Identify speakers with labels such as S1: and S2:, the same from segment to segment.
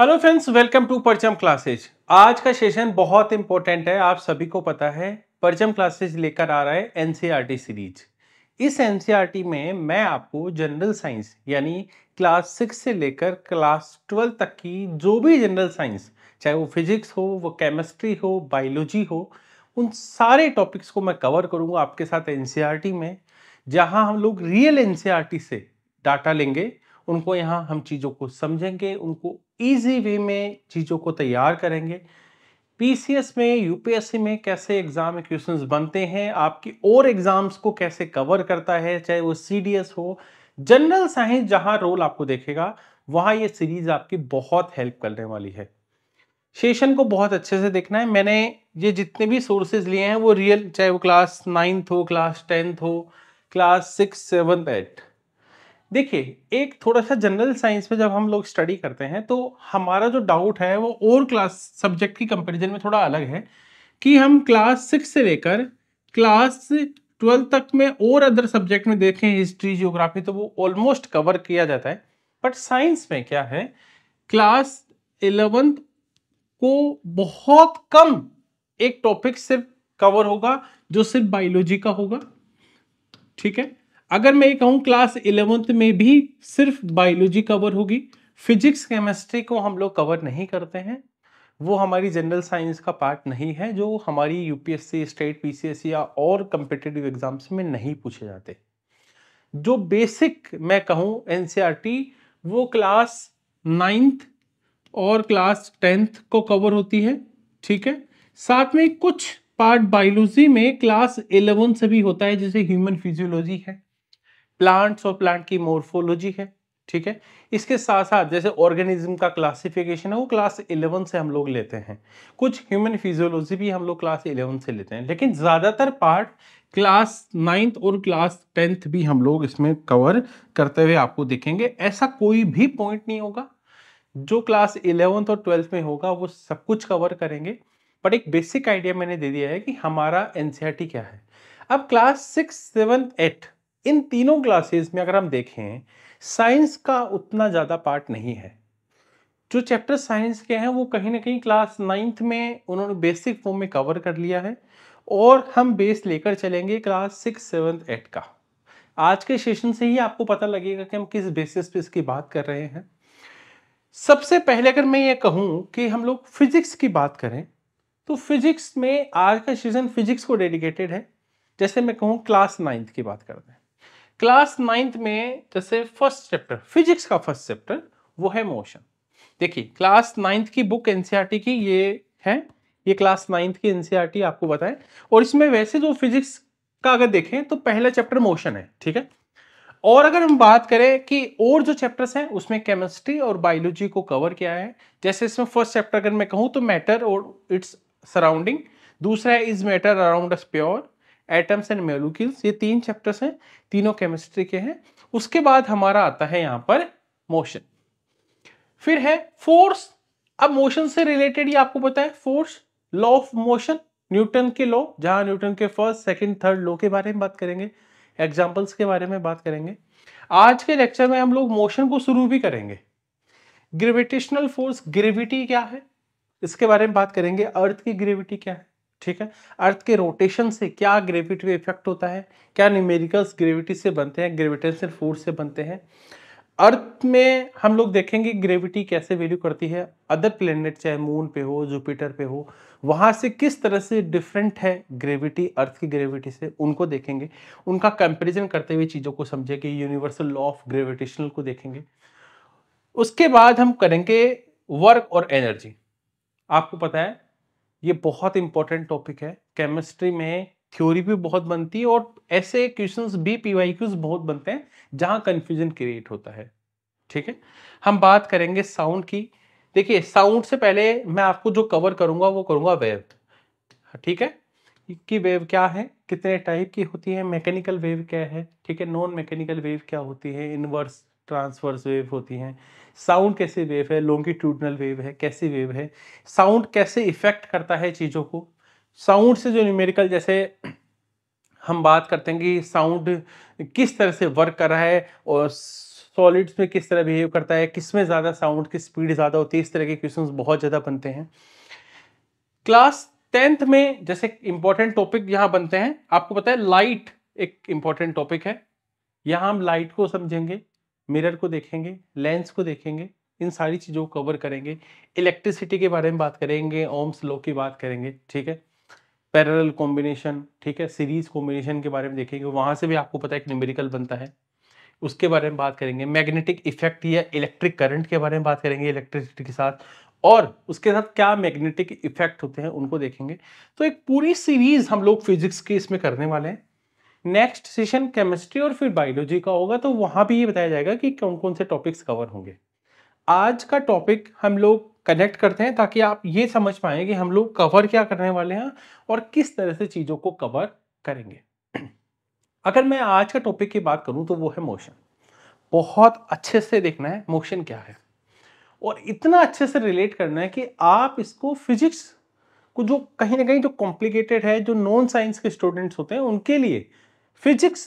S1: hello friends welcome to Parcham classes आज का session बहुत इंपॉर्टेंट है आप सभी को पता है परचम क्लासेज लेकर आ रहा है एनसीईआरटी सीरीज e इस एनसीईआरटी e में मैं आपको जनरल साइंस यानी क्लास सिक्स से लेकर क्लास ट्वेल्व तक की जो भी जनरल साइंस चाहे वो फिजिक्स हो वो केमिस्ट्री हो बायोलॉजी हो उन सारे टॉपिक्स को मैं कवर करूँगा आपके साथ एन e में जहाँ हम लोग रियल एन से डाटा लेंगे उनको यहाँ हम चीज़ों को समझेंगे उनको ईजी वे में चीज़ों को तैयार करेंगे पीसीएस में यूपीएससी में कैसे एग्ज़ाम क्वेश्चन बनते हैं आपकी और एग्ज़ाम्स को कैसे कवर करता है चाहे वो सीडीएस हो जनरल साइंस जहाँ रोल आपको देखेगा वहाँ ये सीरीज़ आपकी बहुत हेल्प करने वाली है सेशन को बहुत अच्छे से देखना है मैंने ये जितने भी सोर्सेज लिए हैं वो रियल चाहे वो क्लास नाइन्थ हो क्लास टेंथ हो क्लास सिक्स सेवन्थ एट देखिए एक थोड़ा सा जनरल साइंस में जब हम लोग स्टडी करते हैं तो हमारा जो डाउट है वो और क्लास सब्जेक्ट की कंपैरिजन में थोड़ा अलग है कि हम क्लास सिक्स से लेकर क्लास ट्वेल्थ तक में और अदर सब्जेक्ट में देखें हिस्ट्री जियोग्राफी तो वो ऑलमोस्ट कवर किया जाता है बट साइंस में क्या है क्लास इलेवेंथ को बहुत कम एक टॉपिक सिर्फ कवर होगा जो सिर्फ बायोलॉजी का होगा ठीक है अगर मैं ये कहूँ क्लास इलेवंथ में भी सिर्फ बायोलॉजी कवर होगी फिजिक्स केमिस्ट्री को हम लोग कवर नहीं करते हैं वो हमारी जनरल साइंस का पार्ट नहीं है जो हमारी यूपीएससी स्टेट पीसीएससी या और कम्पिटेटिव एग्जाम्स में नहीं पूछे जाते जो बेसिक मैं कहूँ एन e वो क्लास नाइन्थ और क्लास टेंथ को कवर होती है ठीक है साथ में कुछ पार्ट बायोलॉजी में क्लास इलेवन से भी होता है जैसे ह्यूमन फिजियोलॉजी है प्लांट्स और प्लांट की मोर्फोलॉजी है ठीक है इसके साथ साथ जैसे ऑर्गेनिज्म का क्लासिफिकेशन है वो क्लास इलेवन से हम लोग लेते हैं कुछ ह्यूमन फिजियोलॉजी भी हम लोग क्लास इलेवन से लेते हैं लेकिन ज़्यादातर पार्ट क्लास नाइन्थ और क्लास टेंथ भी हम लोग इसमें कवर करते हुए आपको देखेंगे ऐसा कोई भी पॉइंट नहीं होगा जो क्लास इलेवंथ और ट्वेल्थ में होगा वो सब कुछ कवर करेंगे बट एक बेसिक आइडिया मैंने दे दिया है कि हमारा एन क्या है अब क्लास सिक्स सेवन एट इन तीनों क्लासेस में अगर हम देखें साइंस का उतना ज़्यादा पार्ट नहीं है जो चैप्टर साइंस के हैं वो कहीं ना कहीं क्लास नाइन्थ में उन्होंने बेसिक फॉर्म में कवर कर लिया है और हम बेस लेकर चलेंगे क्लास सिक्स सेवन्थ एट का आज के सेशन से ही आपको पता लगेगा कि हम किस बेसिस पे इसकी बात कर रहे हैं सबसे पहले अगर मैं ये कहूँ कि हम लोग फिजिक्स की बात करें तो फिजिक्स में आज का सेशन फिजिक्स को डेडिकेटेड है जैसे मैं कहूँ क्लास नाइन्थ की बात कर दें क्लास नाइन्थ में जैसे फर्स्ट चैप्टर फिजिक्स का फर्स्ट चैप्टर वो है मोशन देखिए क्लास नाइन्थ की बुक एनसीईआरटी की ये है ये क्लास नाइन्थ की एनसीईआरटी आपको बताएं और इसमें वैसे जो तो फिजिक्स का अगर देखें तो पहला चैप्टर मोशन है ठीक है और अगर हम बात करें कि और जो चैप्टर्स हैं उसमें केमिस्ट्री और बायोलॉजी को कवर किया है जैसे इसमें फर्स्ट चैप्टर अगर मैं कहूँ तो मैटर और इट्स सराउंडिंग दूसरा है is matter around us pure atoms and molecules ये तीन चैप्टर्स हैं तीनों केमिस्ट्री के हैं उसके बाद हमारा आता है यहाँ पर मोशन फिर है फोर्स अब मोशन से रिलेटेड ये आपको पता है force law of motion Newton के लॉ जहां न्यूटन के फर्स्ट सेकंड थर्ड लॉ के बारे में बात करेंगे एग्जाम्पल्स के बारे में बात करेंगे आज के लेक्चर में हम लोग मोशन को शुरू भी करेंगे ग्रेविटेशनल फोर्स ग्रेविटी क्या है इसके बारे में बात करेंगे अर्थ की ग्रेविटी क्या है ठीक है अर्थ के रोटेशन से क्या ग्रेविटी इफेक्ट होता है क्या न्यूमेरिकल्स ग्रेविटी से बनते हैं ग्रेविटेशन फोर्स से बनते हैं अर्थ में हम लोग देखेंगे ग्रेविटी कैसे वैल्यू करती है अदर प्लेनेट चाहे मून पे हो जुपिटर पे हो वहाँ से किस तरह से डिफरेंट है ग्रेविटी अर्थ की ग्रेविटी से उनको देखेंगे उनका कंपेरिजन करते हुए चीज़ों को समझेंगे यूनिवर्सल लॉ ऑफ ग्रेविटेशनल को देखेंगे उसके बाद हम करेंगे वर्क और एनर्जी आपको पता है ये बहुत इंपॉर्टेंट टॉपिक है केमिस्ट्री में थ्योरी भी बहुत बनती है और ऐसे क्वेश्चंस भी पीवाई बहुत बनते हैं जहां कन्फ्यूजन क्रिएट होता है ठीक है हम बात करेंगे साउंड की देखिए साउंड से पहले मैं आपको जो कवर करूंगा वो करूंगा वेव ठीक है की वेव क्या है कितने टाइप की होती है मैकेनिकल वेव क्या है ठीक है नॉन मैकेनिकल वेव क्या होती है इनवर्स ट्रांसवर्स वेव होती हैं साउंड कैसे वेव है लॉन्गिट्यूडनल वेव है कैसी वेव है साउंड कैसे इफेक्ट करता है चीज़ों को साउंड से जो न्यूमेरिकल जैसे हम बात करते हैं कि साउंड किस तरह से वर्क कर रहा है और सॉलिड्स में किस तरह बिहेव करता है किस में ज़्यादा साउंड की स्पीड ज़्यादा होती है इस तरह के क्वेश्चन बहुत ज़्यादा बनते हैं क्लास टेंथ में जैसे इंपॉर्टेंट टॉपिक यहाँ बनते हैं आपको पता है लाइट एक इम्पॉर्टेंट टॉपिक है यहाँ हम लाइट को समझेंगे मिरर को देखेंगे लेंस को देखेंगे इन सारी चीज़ों को कवर करेंगे इलेक्ट्रिसिटी के बारे में बात करेंगे ओम्स लो की बात करेंगे ठीक है पैरल कॉम्बिनेशन ठीक है सीरीज कॉम्बिनेशन के बारे में देखेंगे वहाँ से भी आपको पता है एक न्यूमेरिकल बनता है उसके बारे में बात करेंगे मैग्नेटिक इफेक्ट या इलेक्ट्रिक करंट के बारे में बात करेंगे इलेक्ट्रिसिटी के साथ और उसके साथ क्या मैग्नेटिक इफेक्ट होते हैं उनको देखेंगे तो एक पूरी सीरीज हम लोग फिजिक्स के इसमें करने वाले हैं नेक्स्ट सेशन केमिस्ट्री और फिर बायोलॉजी का होगा तो वहाँ भी ये बताया जाएगा कि कौन कौन से टॉपिक्स कवर होंगे आज का टॉपिक हम लोग कनेक्ट करते हैं ताकि आप ये समझ पाएँ कि हम लोग कवर क्या करने वाले हैं और किस तरह से चीज़ों को कवर करेंगे अगर मैं आज का टॉपिक की बात करूँ तो वो है मोशन बहुत अच्छे से देखना है मोशन क्या है और इतना अच्छे से रिलेट करना है कि आप इसको फिजिक्स को जो कहीं ना कहीं जो कॉम्प्लिकेटेड है जो नॉन साइंस के स्टूडेंट्स होते हैं उनके लिए फिजिक्स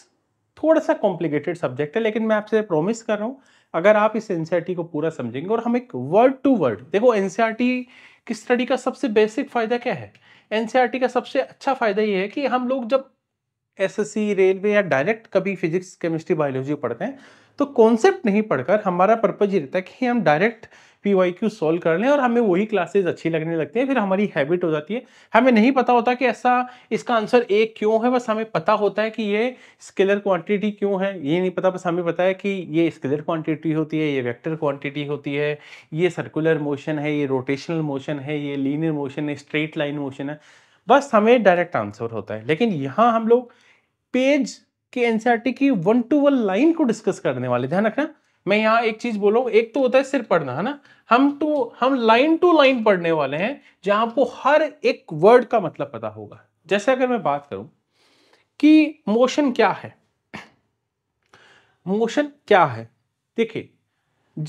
S1: थोड़ा सा कॉम्प्लिकेटेड सब्जेक्ट है लेकिन मैं आपसे प्रॉमिस कर रहा हूँ अगर आप इस एनसीईआरटी e को पूरा समझेंगे और हम एक वर्ड टू वर्ड देखो एनसीईआरटी e की स्टडी का सबसे बेसिक फ़ायदा क्या है एनसीईआरटी e का सबसे अच्छा फ़ायदा ये है कि हम लोग जब एसएससी रेलवे या डायरेक्ट कभी फिजिक्स केमिस्ट्री बायोलॉजी पढ़ते हैं तो कॉन्सेप्ट नहीं पढ़कर हमारा पर्पज ये रहता है कि हम direct P Y Q solve कर लें और हमें वही क्लासेज अच्छी लगने लगती हैं फिर हमारी हैबिट हो जाती है हमें नहीं पता होता कि ऐसा इसका आंसर ए क्यों है बस हमें पता होता है कि ये स्केलर क्वांटिटी क्यों है ये नहीं पता बस हमें पता है कि ये स्केलर क्वांटिटी होती है ये वेक्टर क्वांटिटी होती है ये सर्कुलर मोशन है ये रोटेशनल मोशन है ये लीनियर मोशन है स्ट्रेट लाइन मोशन है बस हमें डायरेक्ट आंसर होता है लेकिन यहाँ हम लोग पेज के एनसीआरटी e की वन टू वन लाइन को डिस्कस करने वाले ध्यान रखना मैं यहाँ एक चीज बोलूँ एक तो होता है सिर्फ पढ़ना है ना हम तो हम लाइन टू लाइन पढ़ने वाले हैं जहां आपको हर एक वर्ड का मतलब पता होगा जैसे अगर मैं बात करूं कि मोशन क्या है मोशन क्या है देखिए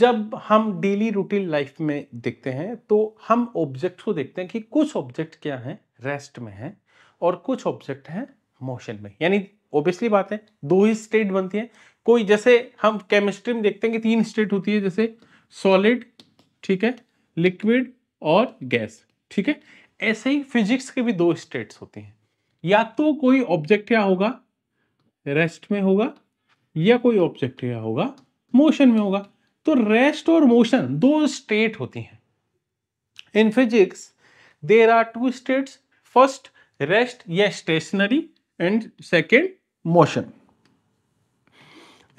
S1: जब हम डेली रूटीन लाइफ में देखते हैं तो हम ऑब्जेक्ट को देखते हैं कि कुछ ऑब्जेक्ट क्या है रेस्ट में है और कुछ ऑब्जेक्ट है मोशन में यानी ऑब्वियसली बात है दो ही स्टेट बनती है कोई जैसे हम केमिस्ट्री में देखते हैं कि तीन स्टेट होती है जैसे सॉलिड ठीक है लिक्विड और गैस ठीक है ऐसे ही फिजिक्स के भी दो स्टेट्स होते हैं या तो कोई ऑब्जेक्ट क्या होगा रेस्ट में होगा या कोई ऑब्जेक्ट क्या होगा मोशन में होगा तो रेस्ट और मोशन दो स्टेट होती हैं in physics there are two states first rest या stationary and second motion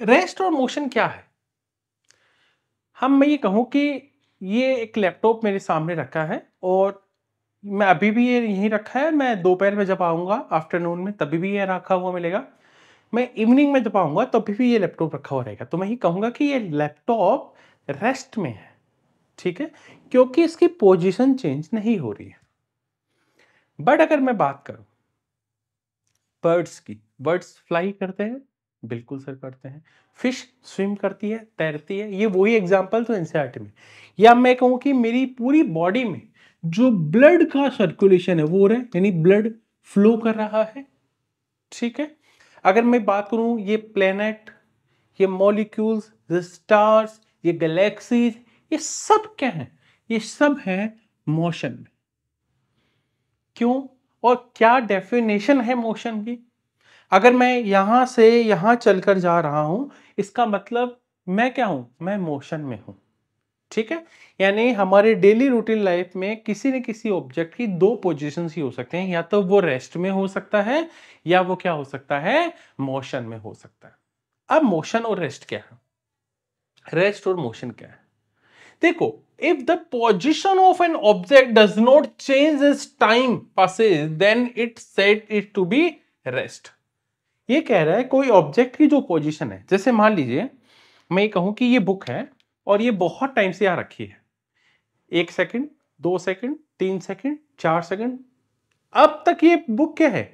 S1: rest और मोशन क्या है हम मैं ये कहूँ कि ये एक लैपटॉप मेरे सामने रखा है और मैं अभी भी ये यहीं रखा है मैं दोपहर में जब आऊँगा आफ्टरनून में तभी भी ये रखा हुआ मिलेगा मैं इवनिंग में जब आऊँगा तभी भी ये लैपटॉप रखा हुआ रहेगा तो मैं ये कहूँगा कि ये लैपटॉप रेस्ट में है ठीक है क्योंकि इसकी पोजिशन चेंज नहीं हो रही है बट अगर मैं बात करूँ बर्ड्स की बर्ड्स फ्लाई करते हैं बिल्कुल सर करते हैं फिश स्विम करती है तैरती है ये वही एग्जाम्पल तो एनसीआरटी में या मैं कहूँ कि मेरी पूरी बॉडी में जो ब्लड का सर्कुलेशन है वो हो रहा है यानी ब्लड फ्लो कर रहा है ठीक है अगर मैं बात करूँ ये प्लेनेट ये मॉलिक्यूल्स ये स्टार्स ये गैलेक्सीज ये सब क्या है ये सब है मोशन में क्यों और क्या डेफिनेशन है मोशन की अगर मैं यहाँ से यहाँ चल जा रहा हूँ इसका मतलब मैं क्या हूँ मैं मोशन में हूँ ठीक है यानी हमारे डेली रूटीन लाइफ में किसी न किसी ऑब्जेक्ट की दो पोजीशंस ही हो सकते हैं या तो वो रेस्ट में हो सकता है या वो क्या हो सकता है मोशन में हो सकता है अब मोशन और रेस्ट क्या है रेस्ट और मोशन क्या है देखो if the position of an object does not change is time passes then it set it to be rest ये कह रहा है कोई ऑब्जेक्ट की जो पोजीशन है जैसे मान लीजिए मैं ये कहूँ कि ये बुक है और ये बहुत टाइम से यहाँ रखी है एक सेकंड दो सेकंड तीन सेकंड चार सेकंड अब तक ये बुक क्या है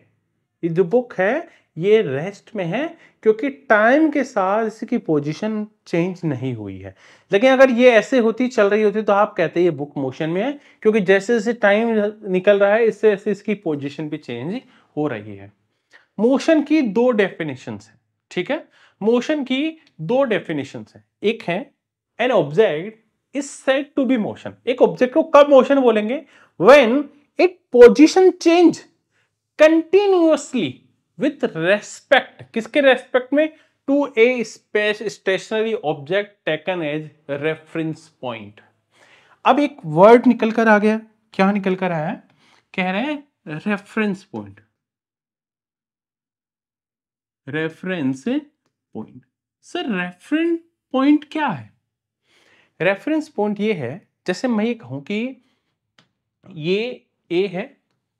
S1: ये जो बुक है ये रेस्ट में है क्योंकि टाइम के साथ इसकी पोजीशन चेंज नहीं हुई है लेकिन अगर ये ऐसे होती चल रही होती तो आप कहते हैं ये बुक मोशन में है क्योंकि जैसे जैसे टाइम निकल रहा है इससे ऐसे इसकी पोजीशन भी चेंज हो रही है मोशन की दो डेफिनेशन है ठीक है मोशन की दो डेफिनेशन है एक है an object is set to be motion एक ऑब्जेक्ट को कब मोशन बोलेंगे when it position change continuously with respect किसके रेस्पेक्ट में to a space stationary object taken as reference point अब एक वर्ड निकल कर आ गया क्या निकल कर आया कह रहे हैं reference point reference point sir reference point क्या है रेफरेंस पॉइंट ये है जैसे मैं ये कहूं कि ये ए है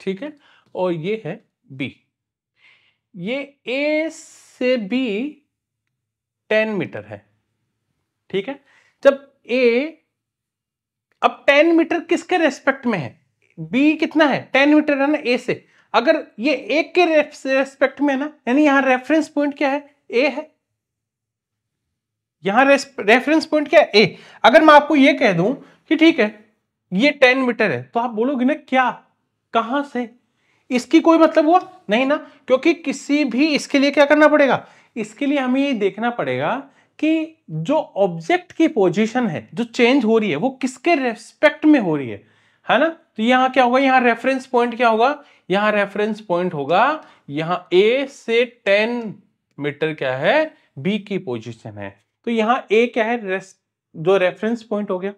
S1: ठीक है और ये है बी ये ए से बी टेन मीटर है ठीक है जब ए अब टेन मीटर किसके रेस्पेक्ट में है बी कितना है टेन मीटर है ना ए से अगर ये एक के रेस्पेक्ट में ना यानी यहाँ रेफरेंस पॉइंट क्या है ए है यहां रेफरेंस पॉइंट क्या है ए अगर मैं आपको ये कह दूं कि ठीक है ये टेन मीटर है तो आप बोलोगे ना क्या कहाँ से इसकी कोई मतलब हुआ नहीं ना क्योंकि किसी भी इसके लिए क्या करना पड़ेगा इसके लिए हमें ये देखना पड़ेगा कि जो ऑब्जेक्ट की पोजीशन है जो चेंज हो रही है वो किसके रेस्पेक्ट में हो रही है है ना तो यहाँ क्या होगा यहाँ रेफरेंस पॉइंट क्या होगा यहां रेफरेंस पॉइंट होगा यहां ए से टेन मीटर क्या है बी की पोजीशन है तो यहां ए क्या है जो रेफरेंस पॉइंट हो गया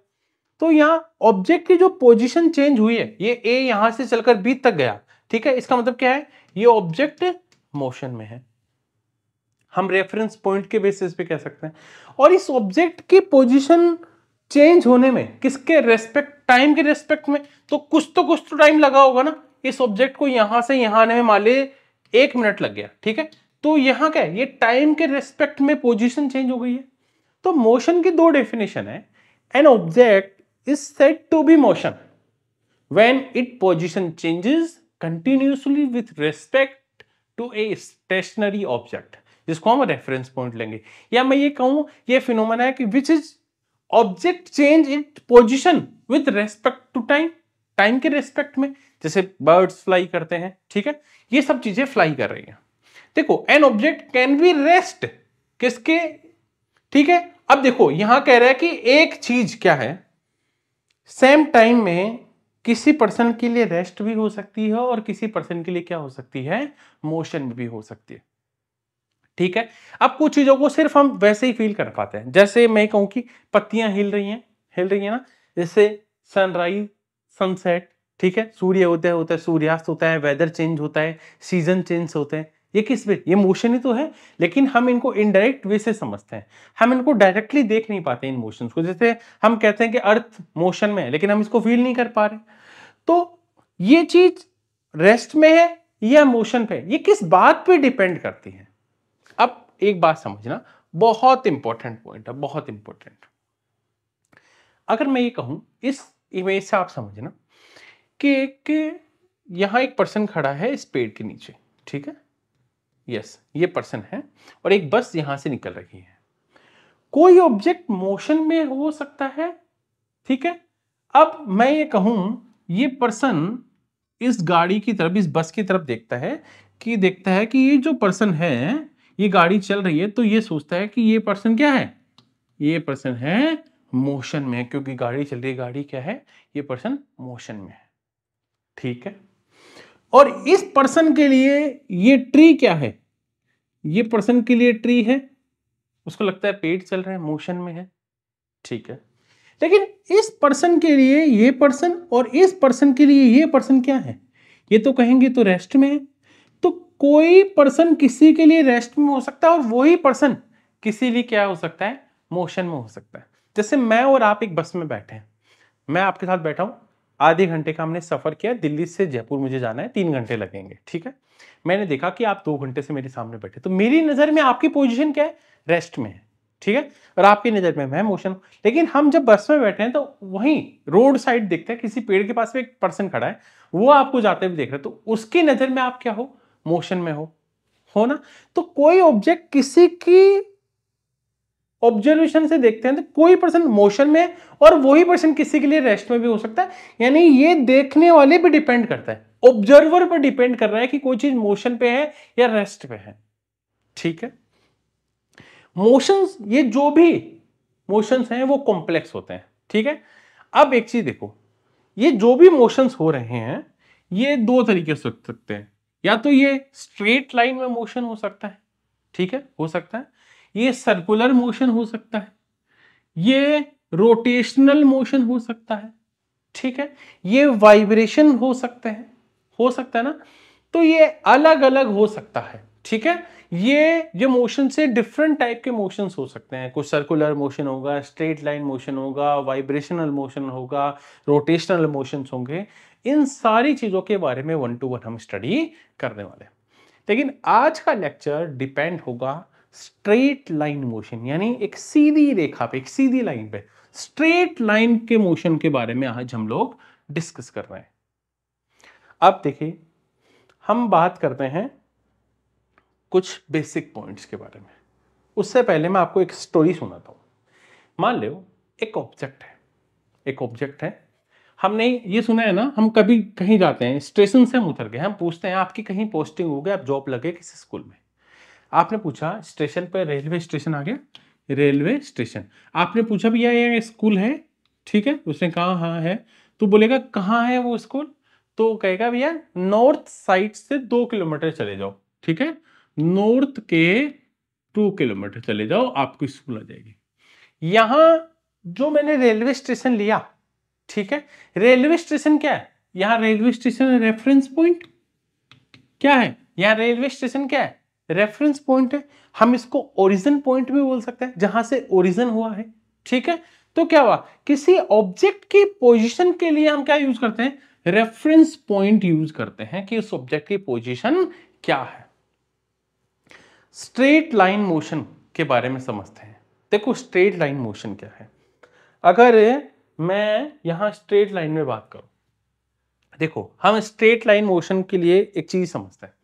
S1: तो यहां ऑब्जेक्ट की जो पोजीशन चेंज हुई है ये ए यहां से चलकर बी तक गया ठीक है इसका मतलब क्या है ये ऑब्जेक्ट मोशन में है हम रेफरेंस पॉइंट के बेसिस पे कह सकते हैं और इस ऑब्जेक्ट की पोजीशन चेंज होने में किसके रेस्पेक्ट टाइम के रेस्पेक्ट में तो कुछ तो कुछ तो टाइम लगा होगा ना इस ऑब्जेक्ट को यहां से यहां आने में मान ली एक मिनट लग गया ठीक है तो यहां क्या है ये टाइम के रेस्पेक्ट में पोजिशन चेंज हो गई है तो मोशन की दो डेफिनेशन है an object is set to be motion when it position changes continuously with respect to a stationary object जिसको हम रेफरेंस पॉइंट लेंगे या मैं ये कहूं ये फिनोमेना है कि which is object change it position with respect to time time के रेस्पेक्ट में जैसे बर्ड्स फ्लाई करते हैं ठीक है ये सब चीजें फ्लाई कर रही हैं देखो an object can be rest किसके ठीक है अब देखो यहां कह रहा है कि एक चीज क्या है सेम टाइम में किसी पर्सन के लिए रेस्ट भी हो सकती है और किसी पर्सन के लिए क्या हो सकती है मोशन भी हो सकती है ठीक है अब कुछ चीजों को सिर्फ हम वैसे ही फील कर पाते हैं जैसे मैं कहूं कि पत्तियां हिल रही हैं हिल रही है ना जैसे सनराइज सनसेट ठीक है सूर्य उदय होता है सूर्यास्त होता है वेदर चेंज होता है सीजन चेंज होते हैं ये किस वे ये मोशन ही तो है लेकिन हम इनको इनडायरेक्ट वे से समझते हैं हम इनको डायरेक्टली देख नहीं पाते इन मोशन को जैसे हम कहते हैं कि अर्थ मोशन में है लेकिन हम इसको फील नहीं कर पा रहे तो ये चीज रेस्ट में है या मोशन पे ये किस बात पे डिपेंड करती है अब एक बात समझना बहुत इंपॉर्टेंट पॉइंट है बहुत इंपॉर्टेंट अगर मैं ये कहूं इस इमेज से आप समझना कि एक यहाँ एक पर्सन खड़ा है इस पेड़ के नीचे ठीक है यस ये पर्सन है और एक बस यहाँ से निकल रही है कोई ऑब्जेक्ट मोशन में हो सकता है ठीक है अब मैं ये कहूं ये पर्सन इस गाड़ी की तरफ इस बस की तरफ देखता है कि देखता है कि ये जो पर्सन है ये गाड़ी चल रही है तो ये सोचता है कि ये पर्सन क्या है ये पर्सन है मोशन में क्योंकि गाड़ी चल रही है गाड़ी क्या है ये पर्सन मोशन में है ठीक है और इस पर्सन के लिए ये ट्री क्या है ये पर्सन के लिए ट्री है उसको लगता है पेट चल रहा है मोशन में है ठीक है लेकिन इस पर्सन के लिए ये पर्सन और इस पर्सन के लिए ये पर्सन क्या है ये तो कहेंगे तो रेस्ट में है तो कोई पर्सन किसी के लिए रेस्ट में हो सकता है और वही पर्सन किसी लिए क्या हो सकता है मोशन में हो सकता है जैसे मैं और आप एक बस में बैठे हैं मैं आपके साथ बैठा हूं आधे घंटे का हमने सफ़र किया दिल्ली से जयपुर मुझे जाना है तीन घंटे लगेंगे ठीक है मैंने देखा कि आप दो घंटे से मेरे सामने बैठे तो मेरी नज़र में आपकी पोजिशन क्या है रेस्ट में है ठीक है और आपकी नज़र में मैं मोशन लेकिन हम जब बस में बैठे हैं तो वहीं रोड साइड देखते हैं किसी पेड़ के पास में एक पर्सन खड़ा है वो आपको जाते हुए देख रहे हैं तो उसकी नज़र में आप क्या हो मोशन में हो हो ना तो कोई ऑब्जेक्ट किसी की ऑब्जर्वेशन से देखते हैं तो कोई पर्सन मोशन में और वही पर्सन किसी के लिए रेस्ट में भी हो सकता है यानी ये देखने वाले पर डिपेंड करता है ऑब्जर्वर पर डिपेंड कर रहा है कि कोई चीज मोशन पे है या रेस्ट पे है ठीक है मोशंस ये जो भी मोशंस हैं वो कॉम्प्लेक्स होते हैं ठीक है अब एक चीज देखो ये जो भी मोशंस हो रहे हैं ये दो तरीके से सकते हैं या तो ये स्ट्रेट लाइन में मोशन हो सकता है ठीक है हो सकता है ये सर्कुलर मोशन हो सकता है ये रोटेशनल मोशन हो सकता है ठीक है ये वाइब्रेशन हो सकते हैं हो सकता है ना तो ये अलग अलग हो सकता है ठीक है ये जो मोशन से डिफरेंट टाइप के मोशंस हो सकते हैं कुछ सर्कुलर मोशन होगा स्ट्रेट लाइन मोशन होगा वाइब्रेशनल मोशन होगा रोटेशनल मोशंस होंगे इन सारी चीज़ों के बारे में वन टू वन हम स्टडी करने वाले हैं लेकिन आज का लेक्चर डिपेंड होगा स्ट्रेट लाइन मोशन यानी एक सीधी रेखा पे एक सीधी लाइन पे स्ट्रेट लाइन के मोशन के बारे में आज हम लोग डिस्कस कर रहे हैं अब देखिए हम बात करते हैं कुछ बेसिक पॉइंट्स के बारे में उससे पहले मैं आपको एक स्टोरी सुनाता हूं मान लो एक ऑब्जेक्ट है एक ऑब्जेक्ट है हमने ये सुना है ना हम कभी कहीं जाते हैं स्टेशन से हम उतर गए हम पूछते हैं आपकी कहीं पोस्टिंग हो गई आप जॉब लगे किसी स्कूल में आपने पूछा स्टेशन पर रेलवे स्टेशन आ गया रेलवे स्टेशन आपने पूछा भैया ये स्कूल है ठीक है उसने कहा हाँ है तो बोलेगा कहाँ है वो स्कूल तो कहेगा भैया नॉर्थ साइड से दो किलोमीटर चले जाओ ठीक है नॉर्थ के टू किलोमीटर चले जाओ आपको स्कूल आ जाएगी यहां जो मैंने रेलवे स्टेशन लिया ठीक है रेलवे स्टेशन क्या है यहां रेलवे स्टेशन रेफरेंस पॉइंट क्या है यहाँ रेलवे स्टेशन क्या है रेफरेंस पॉइंट है हम इसको ओरिजिन पॉइंट भी बोल सकते हैं जहां से ओरिजिन हुआ है ठीक है तो क्या हुआ किसी ऑब्जेक्ट की पोजिशन के लिए हम क्या यूज करते हैं रेफरेंस पॉइंट यूज करते हैं कि उस ऑब्जेक्ट की पोजिशन क्या है स्ट्रेट लाइन मोशन के बारे में समझते हैं देखो स्ट्रेट लाइन मोशन क्या है अगर मैं यहां स्ट्रेट लाइन में बात करूं देखो हम स्ट्रेट लाइन मोशन के लिए एक चीज समझते हैं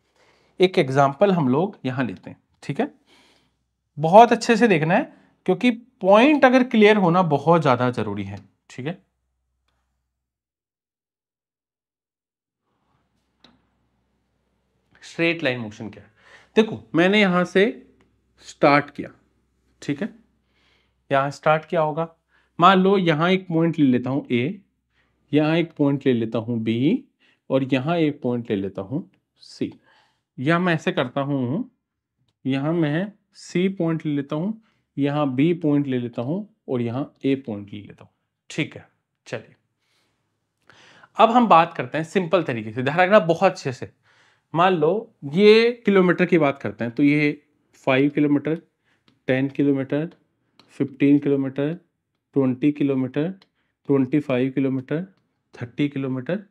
S1: एक एग्जाम्पल हम लोग यहां लेते हैं ठीक है बहुत अच्छे से देखना है क्योंकि पॉइंट अगर क्लियर होना बहुत ज़्यादा ज़रूरी है ठीक है स्ट्रेट लाइन मोशन क्या है देखो मैंने यहां से स्टार्ट किया ठीक है यहां स्टार्ट किया होगा मान लो यहां एक पॉइंट ले लेता हूं ए यहां एक पॉइंट ले लेता हूं बी और यहां एक पॉइंट ले लेता हूं सी या मैं ऐसे करता हूँ यहाँ मैं सी पॉइंट ले लेता हूँ यहाँ बी पॉइंट ले लेता हूँ और यहाँ ए पॉइंट ले लेता हूँ ठीक है चलिए अब हम बात करते हैं सिंपल तरीके से ध्यान रखना बहुत अच्छे से मान लो ये किलोमीटर की बात करते हैं तो ये five kilometre ten kilometre fifteen kilometre twenty kilometre twenty five kilometre thirty kilometre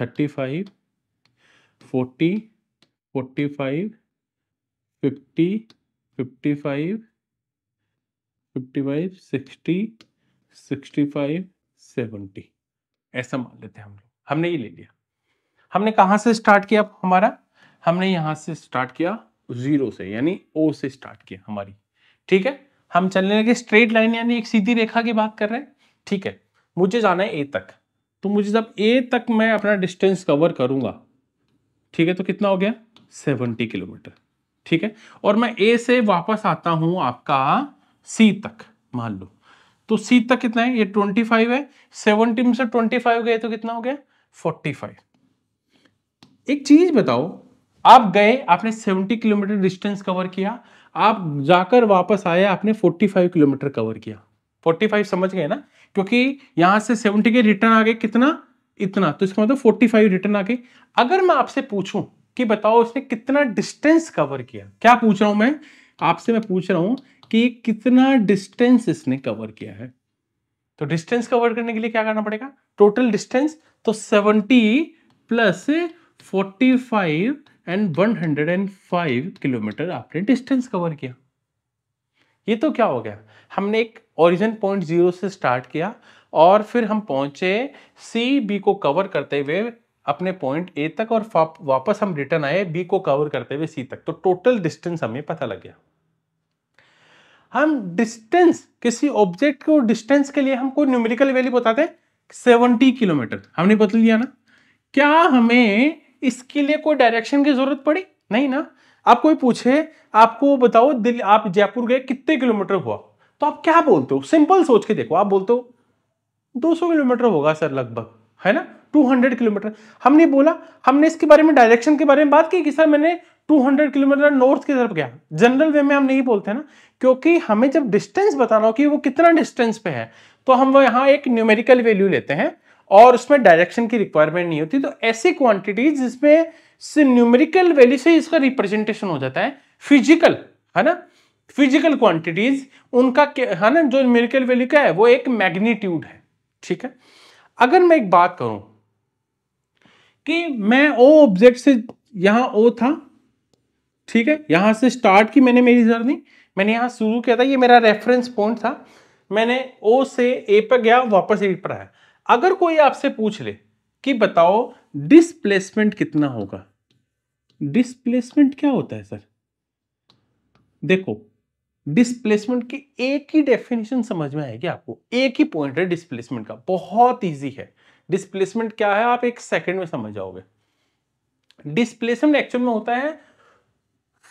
S1: thirty five forty forty five fifty fifty five fifty five sixty sixty five seventy ऐसा मान लेते हैं हम लोग हमने ये ले लिया हमने कहाँ से स्टार्ट किया हमारा हमने यहाँ से स्टार्ट किया जीरो से यानी ओ से स्टार्ट किया हमारी ठीक है हम चलने लगे स्ट्रेट लाइन यानी एक सीधी रेखा की बात कर रहे हैं ठीक है मुझे जाना है ए तक तो मुझे जब ए तक मैं अपना डिस्टेंस कवर करूंगा ठीक है तो कितना हो गया सेवेंटी किलोमीटर ठीक है और मैं ए से वापस आता हूं आपका सी तक मान लो तो सी तक कितना है ये ट्वेंटी फाइव है सेवेंटी में से ट्वेंटी फाइव गए तो कितना हो गया फोर्टी फाइव एक चीज बताओ आप गए आपने सेवनटी किलोमीटर डिस्टेंस कवर किया आप जाकर वापस आए आपने फोर्टी फाइव किलोमीटर कवर किया फोर्टी फाइव समझ गए ना क्योंकि यहां से सेवेंटी के रिटर्न आ गए कितना इतना तो इसका मतलब फोर्टी फाइव रिटर्न आ गए अगर मैं आपसे पूछूं कि बताओ उसने कितना डिस्टेंस कवर किया क्या पूछ रहा हूं मैं आपसे मैं पूछ रहा हूं कि कितना डिस्टेंस इसने कवर किया है तो डिस्टेंस कवर करने के लिए क्या करना पड़ेगा टोटल डिस्टेंस तो 70 प्लस 45 एंड 105 किलोमीटर आपने डिस्टेंस कवर किया ये तो क्या हो गया हमने एक ओरिजिन पॉइंट जीरो से स्टार्ट किया और फिर हम पहुंचे सी बी को कवर करते हुए अपने पॉइंट ए तक और वापस हम रिटर्न आए बी को कवर करते हुए सी तक तो टोटल डिस्टेंस हमें पता लग गया हम डिस्टेंस किसी ऑब्जेक्ट को डिस्टेंस के लिए हम कोई न्यूमेरिकल वैल्यू बताते हैं सेवेंटी किलोमीटर हमने बदल लिया ना क्या हमें इसके लिए कोई डायरेक्शन की जरूरत पड़ी नहीं ना आप कोई पूछे आपको बताओ दिल्ली आप जयपुर गए कितने किलोमीटर हुआ तो आप क्या बोलते हो सिंपल सोच के देखो आप बोलते हो 200 किलोमीटर होगा सर लगभग है ना 200 किलोमीटर हमने बोला हमने इसके बारे में डायरेक्शन के बारे में बात की कि सर मैंने 200 किलोमीटर नॉर्थ की तरफ गया जनरल वे में हम नहीं बोलते ना क्योंकि हमें जब डिस्टेंस बताना हो कि वो कितना डिस्टेंस पे है तो हम वो यहाँ एक न्यूमेरिकल वैल्यू लेते हैं और उसमें डायरेक्शन की रिक्वायरमेंट नहीं होती तो ऐसी क्वांटिटीज जिसमें से न्यूमेरिकल वैल्यू से इसका रिप्रेजेंटेशन हो जाता है फिजिकल है ना फिजिकल क्वांटिटीज उनका है ना जो न्यूमेरिकल वैल्यू क्या है वो एक मैग्नीट्यूड है ठीक है अगर मैं एक बात करूं कि मैं ओ ऑब्जेक्ट से यहां ओ था ठीक है यहां से स्टार्ट की मैंने मेरी जर्नी मैंने यहां शुरू किया था ये मेरा रेफरेंस पॉइंट था मैंने ओ से ए पर गया वापस ए पर आया अगर कोई आपसे पूछ ले कि बताओ डिसप्लेसमेंट कितना होगा डिसप्लेसमेंट क्या होता है सर देखो डिसप्लेसमेंट की एक ही डेफिनेशन समझ में आएगी आपको एक ही पॉइंट है डिसप्लेसमेंट का बहुत इजी है डिस्प्लेसमेंट क्या है आप एक सेकंड में समझ जाओगे डिस्प्लेसमेंट एक्चुअल में होता है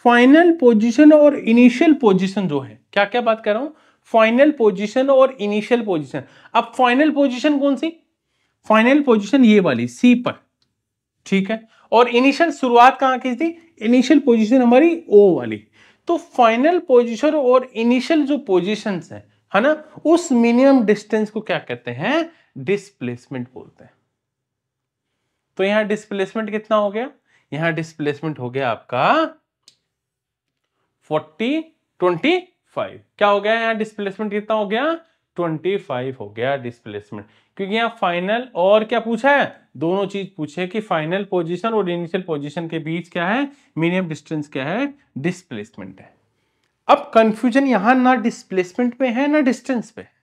S1: फाइनल पोजीशन और इनिशियल पोजीशन जो है क्या क्या बात कर रहा हूं फाइनल पोजीशन और इनिशियल पोजीशन अब फाइनल पोजीशन कौन सी फाइनल पोजीशन ये वाली सी पर ठीक है और इनिशियल शुरुआत कहां की थी इनिशियल पोजिशन हमारी ओ वाली तो फाइनल पोजिशन और इनिशियल जो पोजिशन है है ना उस मिनिमम डिस्टेंस को क्या कहते हैं डिस्प्लेसमेंट बोलते हैं तो यहां डिस्प्लेसमेंट कितना हो गया यहां डिस्प्लेसमेंट हो गया आपका फोर्टी ट्वेंटी फाइव क्या हो गया यहां डिस्प्लेसमेंट कितना हो गया ट्वेंटी फाइव हो गया डिस्प्लेसमेंट क्योंकि यहां फाइनल और क्या पूछा है दोनों चीज पूछे कि फाइनल पोजीशन और इनिशियल पोजीशन के बीच क्या है मिनिमम डिस्टेंस क्या है डिस्प्लेसमेंट है अब कंफ्यूजन यहां ना डिस्प्लेसमेंट पे है ना डिस्टेंस पे है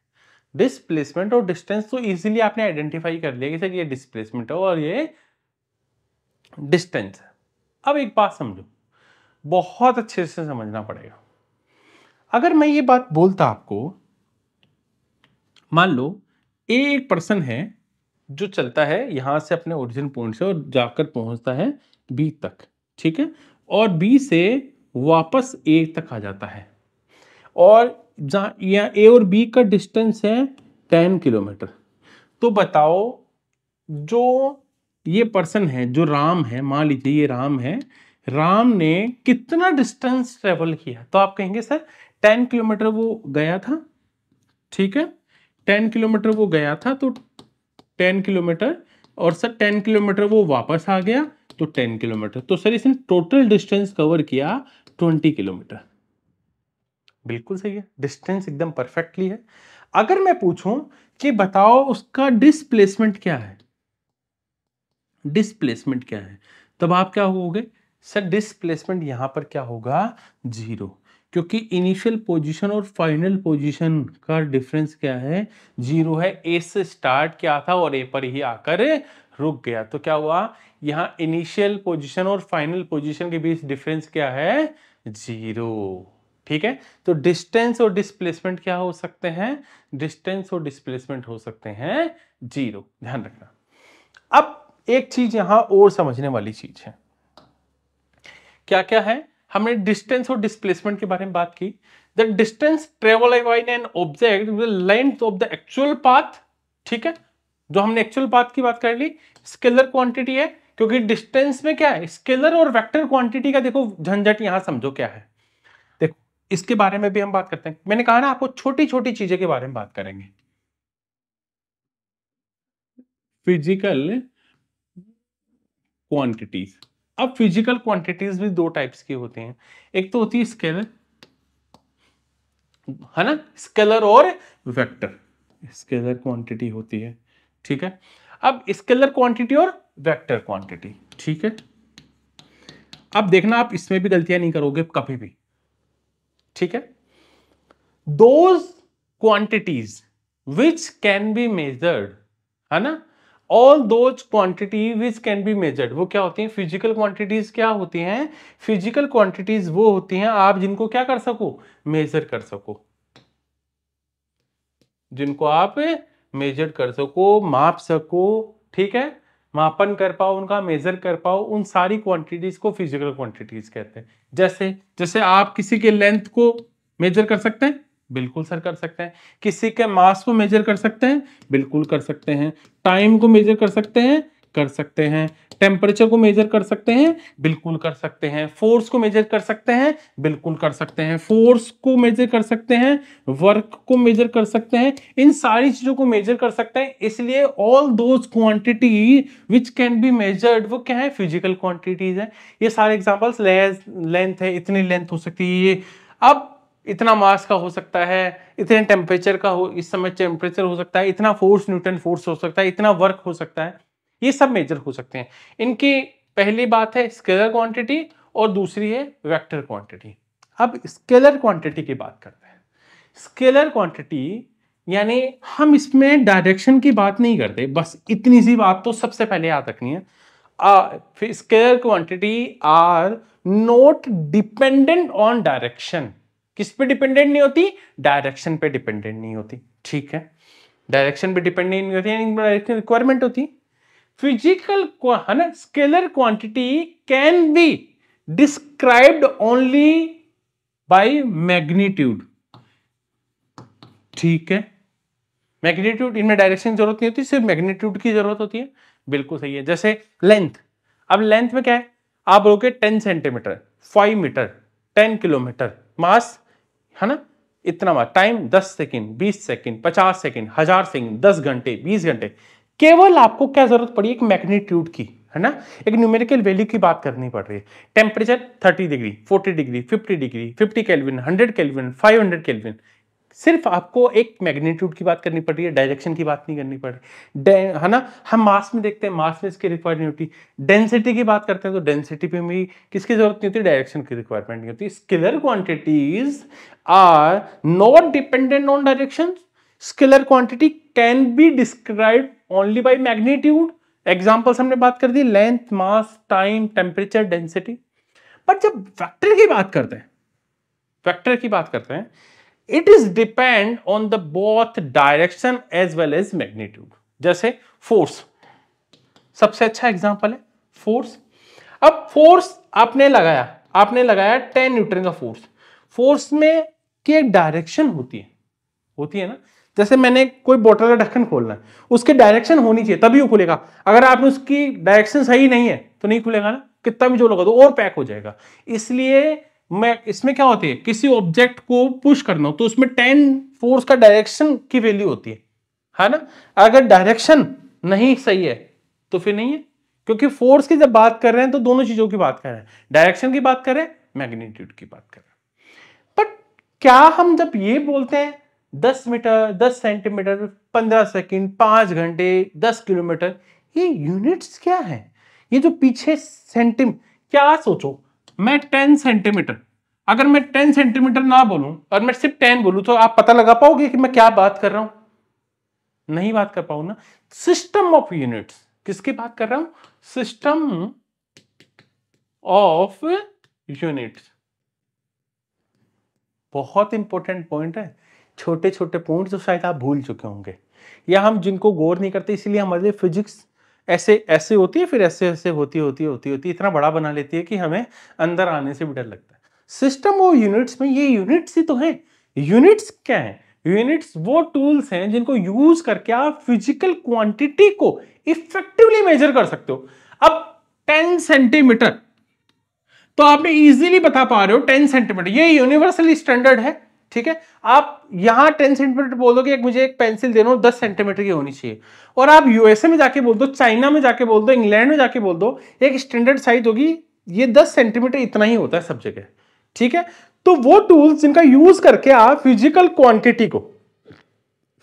S1: डिसप्लेसमेंट और डिस्टेंस तो इजीली आपने आइडेंटिफाई कर लिया कि सर ये डिस्प्लेसमेंट है और ये डिस्टेंस है अब एक बात समझो बहुत अच्छे से समझना पड़ेगा अगर मैं ये बात बोलता आपको मान लो ए एक पर्सन है जो चलता है यहां से अपने ओरिजिन पॉइंट से और जाकर पहुंचता है बी तक ठीक है और बी से वापस ए तक आ जाता है और जहाँ यहाँ ए और बी का डिस्टेंस है टेन किलोमीटर तो बताओ जो ये पर्सन है जो राम है मान लीजिए ये राम है राम ने कितना डिस्टेंस ट्रेवल किया तो आप कहेंगे सर टेन किलोमीटर वो गया था ठीक है टेन किलोमीटर वो गया था तो टेन किलोमीटर और सर टेन किलोमीटर वो वापस आ गया तो टेन किलोमीटर तो सर इसने टोटल डिस्टेंस कवर किया ट्वेंटी किलोमीटर बिल्कुल सही है डिस्टेंस एकदम परफेक्टली है अगर मैं पूछूं कि बताओ उसका डिस्प्लेसमेंट क्या है डिस्प्लेसमेंट क्या है तब आप क्या होगे सर डिस्प्लेसमेंट यहां पर क्या होगा जीरो क्योंकि इनिशियल पोजीशन और फाइनल पोजीशन का डिफरेंस क्या है जीरो है ए से स्टार्ट किया था और ए पर ही आकर रुक गया तो क्या हुआ यहां इनिशियल पोजीशन और फाइनल पोजीशन के बीच डिफरेंस क्या है जीरो ठीक है तो डिस्टेंस और डिस्प्लेसमेंट क्या हो सकते हैं डिस्टेंस और डिस्प्लेसमेंट हो सकते हैं जीरो ध्यान रखना अब एक चीज यहां और समझने वाली चीज है क्या क्या है हमने डिस्टेंस और डिस्प्लेसमेंट के बारे में बात की the distance travel an object length of the actual path ठीक है जो हमने एक्चुअल पाथ की बात कर ली स्केलर क्वांटिटी है क्योंकि डिस्टेंस में क्या है स्केलर और वेक्टर क्वांटिटी का देखो झंझट यहां समझो क्या है इसके बारे में भी हम बात करते हैं मैंने कहा ना आपको छोटी छोटी चीजें के बारे में बात करेंगे फिजिकल क्वांटिटीज अब फिजिकल क्वांटिटीज भी दो टाइप्स की होती हैं एक तो होती है स्केलर है ना स्केलर और वेक्टर स्केलर क्वांटिटी होती है ठीक है अब स्केलर क्वांटिटी और वेक्टर क्वांटिटी ठीक है अब देखना आप इसमें भी गलतियां नहीं करोगे कभी भी ठीक है those quantities which can be measured है ना all those quantity which can be measured वो क्या होती हैं फिजिकल क्वांटिटीज क्या होती हैं फिजिकल क्वांटिटीज वो होती हैं आप जिनको क्या कर सको मेजर कर सको जिनको आप मेजर कर सको माप सको ठीक है मापन कर पाओ उनका मेजर कर पाओ उन सारी क्वांटिटीज को फिजिकल क्वांटिटीज कहते हैं जैसे जैसे आप किसी के लेंथ को मेजर कर सकते हैं बिल्कुल सर कर सकते हैं किसी के मास को मेजर कर सकते हैं बिल्कुल कर सकते हैं टाइम को मेजर कर सकते हैं कर सकते हैं टेम्परेचर को मेजर कर सकते हैं बिल्कुल कर सकते हैं फोर्स को मेजर कर सकते हैं बिल्कुल कर सकते हैं फोर्स को मेजर कर सकते हैं वर्क को मेजर कर सकते हैं इन सारी चीज़ों को मेजर कर सकते हैं इसलिए all those quantity which can be measured वो क्या है फिजिकल क्वांटिटीज है ये सारे एग्जाम्पल्स लेंथ है इतनी लेंथ हो सकती है ये अब इतना मास का हो सकता है इतने टेम्परेचर का हो इस समय टेम्परेचर हो सकता है इतना फोर्स न्यूटन फोर्स हो सकता है इतना वर्क हो सकता है ये सब मेजर हो सकते हैं इनकी पहली बात है स्केलर क्वांटिटी और दूसरी है वेक्टर क्वांटिटी अब स्केलर क्वांटिटी की बात करते हैं स्केलर क्वांटिटी यानी हम इसमें डायरेक्शन की बात नहीं करते बस इतनी सी बात तो सबसे पहले याद रखनी है scalar quantity are not dependent on direction किस पे डिपेंडेंट नहीं होती डायरेक्शन पे डिपेंडेंट नहीं होती ठीक है डायरेक्शन पे डिपेंडेंट नहीं होती रिक्वायरमेंट होती फिजिकल है ना scalar quantity can be describe only by magnitude ठीक है मैग्नीट्यूड इनमें डायरेक्शन जरूरत नहीं होती सिर्फ मैग्नीट्यूड की जरूरत होती है बिल्कुल सही है जैसे लेंथ अब लेंथ में क्या है आप बोलोगे ten centimetre five metre ten kilometre mass है ना इतना टाइम दस सेकेंड बीस सेकेंड पचास सेकेंड हजार सेकेंड दस घंटे बीस घंटे केवल आपको क्या जरूरत पड़ी एक मैग्नीट्यूड की है ना एक न्यूमेरिकल वैल्यू की बात करनी पड़ रही है temperature 30 degree 40 degree 50 degree 50 kelvin 100 kelvin 500 kelvin सिर्फ आपको एक मैग्नीट्यूड की बात करनी पड़ रही है डायरेक्शन की बात नहीं करनी पड़ रही है ना हम मास में देखते हैं मास में इसकी रिक्वायरमेंट नहीं होती डेंसिटी की बात करते हैं तो डेंसिटी पे भी किसकी जरूरत नहीं होती डायरेक्शन की रिक्वायरमेंट नहीं होती scalar quantities are not dependent on direction scalar quantity can be describe only by magnitude examples हमने बात कर दी length mass time temperature density but जब वैक्टर की बात करते हैं वैक्टर की बात करते हैं it is depend on the both direction as well as magnitude जैसे फोर्स सबसे अच्छा एग्जाम्पल है फोर्स अब फोर्स आपने लगाया आपने लगाया टेन न्यूटन का फोर्स फोर्स में की एक डायरेक्शन होती है होती है ना जैसे मैंने कोई बोतल का ढक्कन खोलना है उसके डायरेक्शन होनी चाहिए तभी वो खुलेगा अगर आपने उसकी डायरेक्शन सही नहीं है तो नहीं खुलेगा ना कितना भी जो लगा दो और पैक हो जाएगा इसलिए मैं इसमें क्या होती है किसी ऑब्जेक्ट को पुश करना हो तो उसमें टेन फोर्स का डायरेक्शन की वैल्यू होती है है ना अगर डायरेक्शन नहीं सही है तो फिर नहीं है क्योंकि फोर्स की जब बात कर रहे हैं तो दोनों चीजों की बात कर रहे हैं डायरेक्शन की बात कर रहे हैं मैग्नीट्यूड की बात कर रहे हैं बट क्या हम जब ये बोलते हैं दस मीटर दस सेंटीमीटर पंद्रह सेकंड पांच घंटे दस किलोमीटर ये यूनिट्स क्या है ये जो पीछे सेंटीम क्या सोचो मैं टेन सेंटीमीटर अगर मैं टेन सेंटीमीटर ना बोलूं और मैं सिर्फ टेन बोलूं तो आप पता लगा पाओगे कि मैं क्या बात कर रहा हूं नहीं बात कर पाऊ ना सिस्टम ऑफ यूनिट्स किसकी बात कर रहा हूं सिस्टम ऑफ यूनिट्स बहुत इंपॉर्टेंट पॉइंट है छोटे छोटे पॉइंट जो शायद आप भूल चुके होंगे या हम जिनको गौर नहीं करते इसीलिए हमारे फिजिक्स ऐसे ऐसे होती है फिर ऐसे ऐसे होती होती होती होती इतना बड़ा बना लेती है कि हमें अंदर आने से भी डर लगता है सिस्टम और यूनिट्स में ये यूनिट्स ही तो हैं यूनिट्स क्या हैं यूनिट्स वो टूल्स हैं जिनको यूज करके आप फिजिकल क्वांटिटी को इफेक्टिवली मेजर कर सकते हो अब 10 सेंटीमीटर तो आपने इजीली बता पा रहे हो 10 सेंटीमीटर ये यूनिवर्सल स्टैंडर्ड है ठीक है आप यहां टेन सेंटीमीटर बोल दो कि एक मुझे एक पेंसिल दे दो दस सेंटीमीटर की होनी चाहिए और आप यूएसए में जाके बोल दो चाइना में जाके बोल दो इंग्लैंड में जाके बोल दो एक स्टैंडर्ड साइज होगी ये दस सेंटीमीटर इतना ही होता है सब जगह ठीक है तो वो टूल्स जिनका यूज करके आप फिजिकल क्वांटिटी को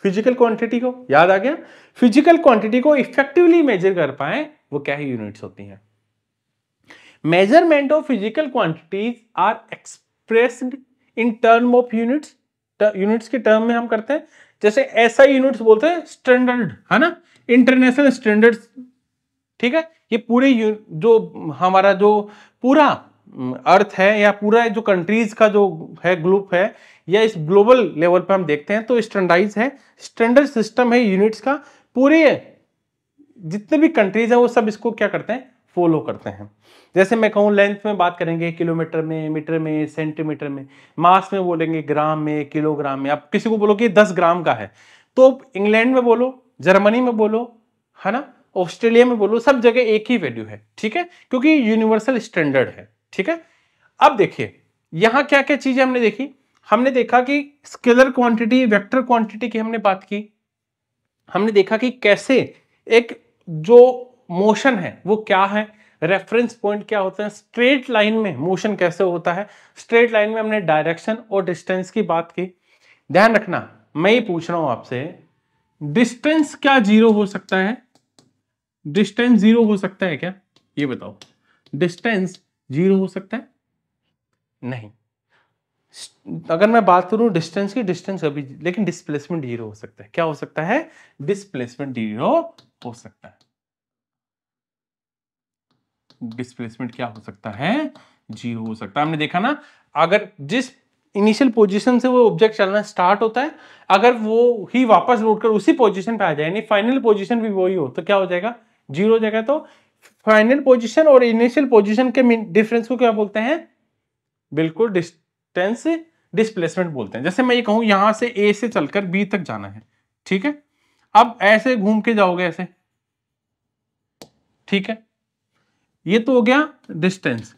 S1: फिजिकल क्वांटिटी को याद आ गया फिजिकल क्वांटिटी को इफेक्टिवली मेजर कर पाए वो क्या है यूनिट्स होती हैं measurement of physical quantities are expressed in term of units units के टर्म में हम करते हैं जैसे ऐसा यूनिट्स बोलते हैं स्टैंडर्ड है ना इंटरनेशनल स्टैंडर्ड ठीक है ये पूरे जो हमारा जो पूरा अर्थ है या पूरा जो कंट्रीज का जो है ग्लोब है या इस ग्लोबल लेवल पर हम देखते हैं तो स्टैंडाइज है स्टैंडर्ड सिस्टम है यूनिट्स का पूरे जितने भी कंट्रीज हैं वो सब इसको क्या करते हैं फॉलो करते हैं जैसे मैं कहूँ लेंथ में बात करेंगे किलोमीटर में मीटर में सेंटीमीटर में मास में बोलेंगे ग्राम में किलोग्राम में आप किसी को बोलो कि दस ग्राम का है तो इंग्लैंड में बोलो जर्मनी में बोलो है ना ऑस्ट्रेलिया में बोलो सब जगह एक ही वैल्यू है ठीक है क्योंकि यूनिवर्सल स्टैंडर्ड है ठीक है अब देखिए यहाँ क्या क्या चीज़ें हमने देखी हमने देखा कि स्केलर क्वांटिटी वेक्टर क्वांटिटी की हमने बात की हमने देखा कि कैसे एक जो मोशन है वो क्या है रेफरेंस पॉइंट क्या होता है स्ट्रेट लाइन में मोशन कैसे होता है स्ट्रेट लाइन में हमने डायरेक्शन और डिस्टेंस की बात की ध्यान रखना मैं ही पूछ रहा हूं आपसे डिस्टेंस क्या जीरो हो सकता है डिस्टेंस जीरो हो सकता है क्या ये बताओ डिस्टेंस जीरो हो सकता है नहीं अगर मैं बात करूं डिस्टेंस की डिस्टेंस अभी लेकिन डिस्प्लेसमेंट जीरो हो सकता है क्या हो सकता है डिस्प्लेसमेंट जीरो हो सकता है डिस्प्लेसमेंट क्या हो सकता है जी हो सकता है हमने देखा ना अगर जिस इनिशियल पोजीशन से वो ऑब्जेक्ट चलना स्टार्ट होता है अगर वो ही वापस लौट कर उसी पोजीशन पे आ जाए यानी फाइनल पोजीशन भी वही हो तो क्या हो जाएगा जीरो हो जाएगा तो फाइनल पोजीशन और इनिशियल पोजीशन के डिफरेंस को क्या बोलते हैं बिल्कुल डिस्टेंस डिस्प्लेसमेंट बोलते हैं जैसे मैं ये कहूँ यहाँ से ए से चलकर बी तक जाना है ठीक है अब ऐसे घूम के जाओगे ऐसे ठीक है ये तो हो गया डिस्टेंस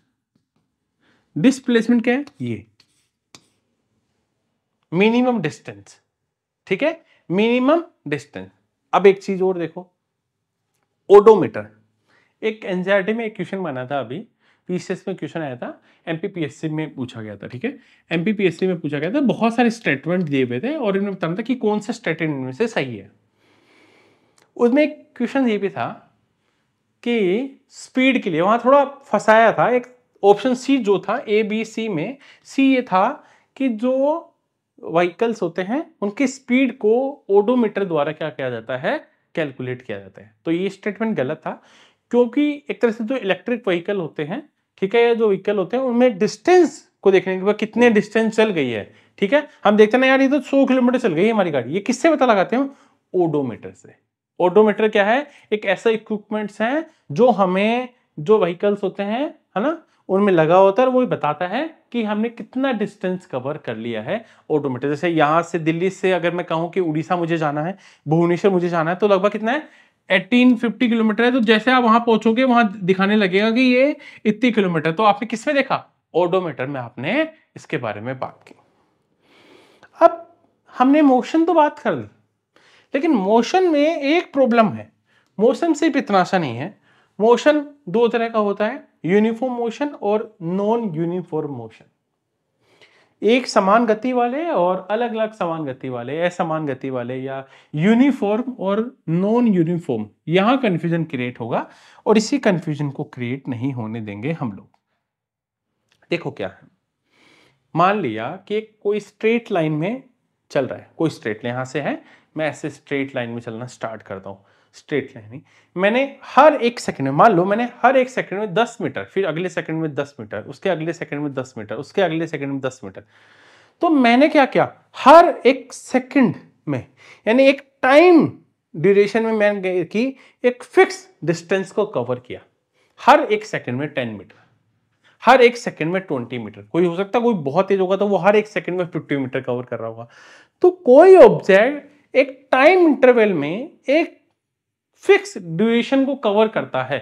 S1: डिस्प्लेसमेंट क्या है ये मिनिमम डिस्टेंस ठीक है मिनिमम डिस्टेंस अब एक चीज और देखो ओडोमीटर एक एनजीआरटी में एक क्वेश्चन बना था अभी पीसीएस में क्वेश्चन आया था एमपीपीएससी में पूछा गया था ठीक है एमपीपीएससी में पूछा गया था बहुत सारे स्टेटमेंट दिए हुए थे और इनमें बताना था कि कौन सा स्टेटमेंट इनमें से सही है उसमें एक क्वेश्चन ये भी था कि स्पीड के लिए वहाँ थोड़ा फंसाया था एक ऑप्शन सी जो था ए बी सी में सी ये था कि जो व्हीकल्स होते हैं उनकी स्पीड को ओडोमीटर द्वारा क्या किया जाता है कैलकुलेट किया जाता है तो ये स्टेटमेंट गलत था क्योंकि एक तरह से जो इलेक्ट्रिक व्हीकल होते हैं ठीक है या जो व्हीकल होते हैं उनमें डिस्टेंस को देखने के बाद कितने डिस्टेंस चल गई है ठीक है हम देखते ना यार ये तो 100 किलोमीटर चल गई है हमारी गाड़ी ये किससे पता लगाते हैं ओडोमीटर से ऑडोमीटर क्या है एक ऐसा इक्विपमेंट्स है जो हमें जो व्हीकल्स होते हैं है ना उनमें लगा होता है वो बताता है कि हमने कितना डिस्टेंस कवर कर लिया है ऑटोमीटर जैसे यहाँ से दिल्ली से अगर मैं कहूँ कि उड़ीसा मुझे जाना है भुवनेश्वर मुझे जाना है तो लगभग कितना है 1850 किलोमीटर है तो जैसे आप वहां पहुंचोगे वहां दिखाने लगेगा कि ये इतनी किलोमीटर तो आपने किसमें देखा ऑडोमीटर में आपने इसके बारे में बात की अब हमने मोशन तो बात कर ली लेकिन मोशन में एक प्रॉब्लम है मोशन सिर्फ इतना सा नहीं है मोशन दो तरह का होता है यूनिफॉर्म मोशन और नॉन यूनिफॉर्म मोशन एक समान गति वाले और अलग अलग समान गति वाले असमान गति वाले या यूनिफॉर्म और नॉन यूनिफॉर्म यहां कन्फ्यूजन क्रिएट होगा और इसी कन्फ्यूजन को क्रिएट नहीं होने देंगे हम लोग देखो क्या है मान लिया कि कोई स्ट्रेट लाइन में चल रहा है कोई स्ट्रेट लाइन यहां से है मैं ऐसे स्ट्रेट लाइन में चलना स्टार्ट करता हूँ स्ट्रेट लाइन ही मैंने हर एक सेकंड में मान लो मैंने हर एक सेकंड में दस मीटर फिर अगले सेकंड में दस मीटर उसके अगले सेकंड में दस मीटर उसके अगले सेकंड में दस मीटर तो मैंने क्या किया हर एक सेकंड में यानी एक टाइम ड्यूरेशन में मैंने की एक फिक्स डिस्टेंस को कवर किया हर एक सेकेंड में टेन मीटर हर एक सेकंड में ट्वेंटी मीटर कोई हो सकता है कोई बहुत तेज होगा तो वो हर एक सेकंड में फिफ्टी मीटर कवर कर रहा होगा तो कोई ऑब्जेक्ट एक टाइम इंटरवल में एक फिक्स ड्यूरेशन को कवर करता है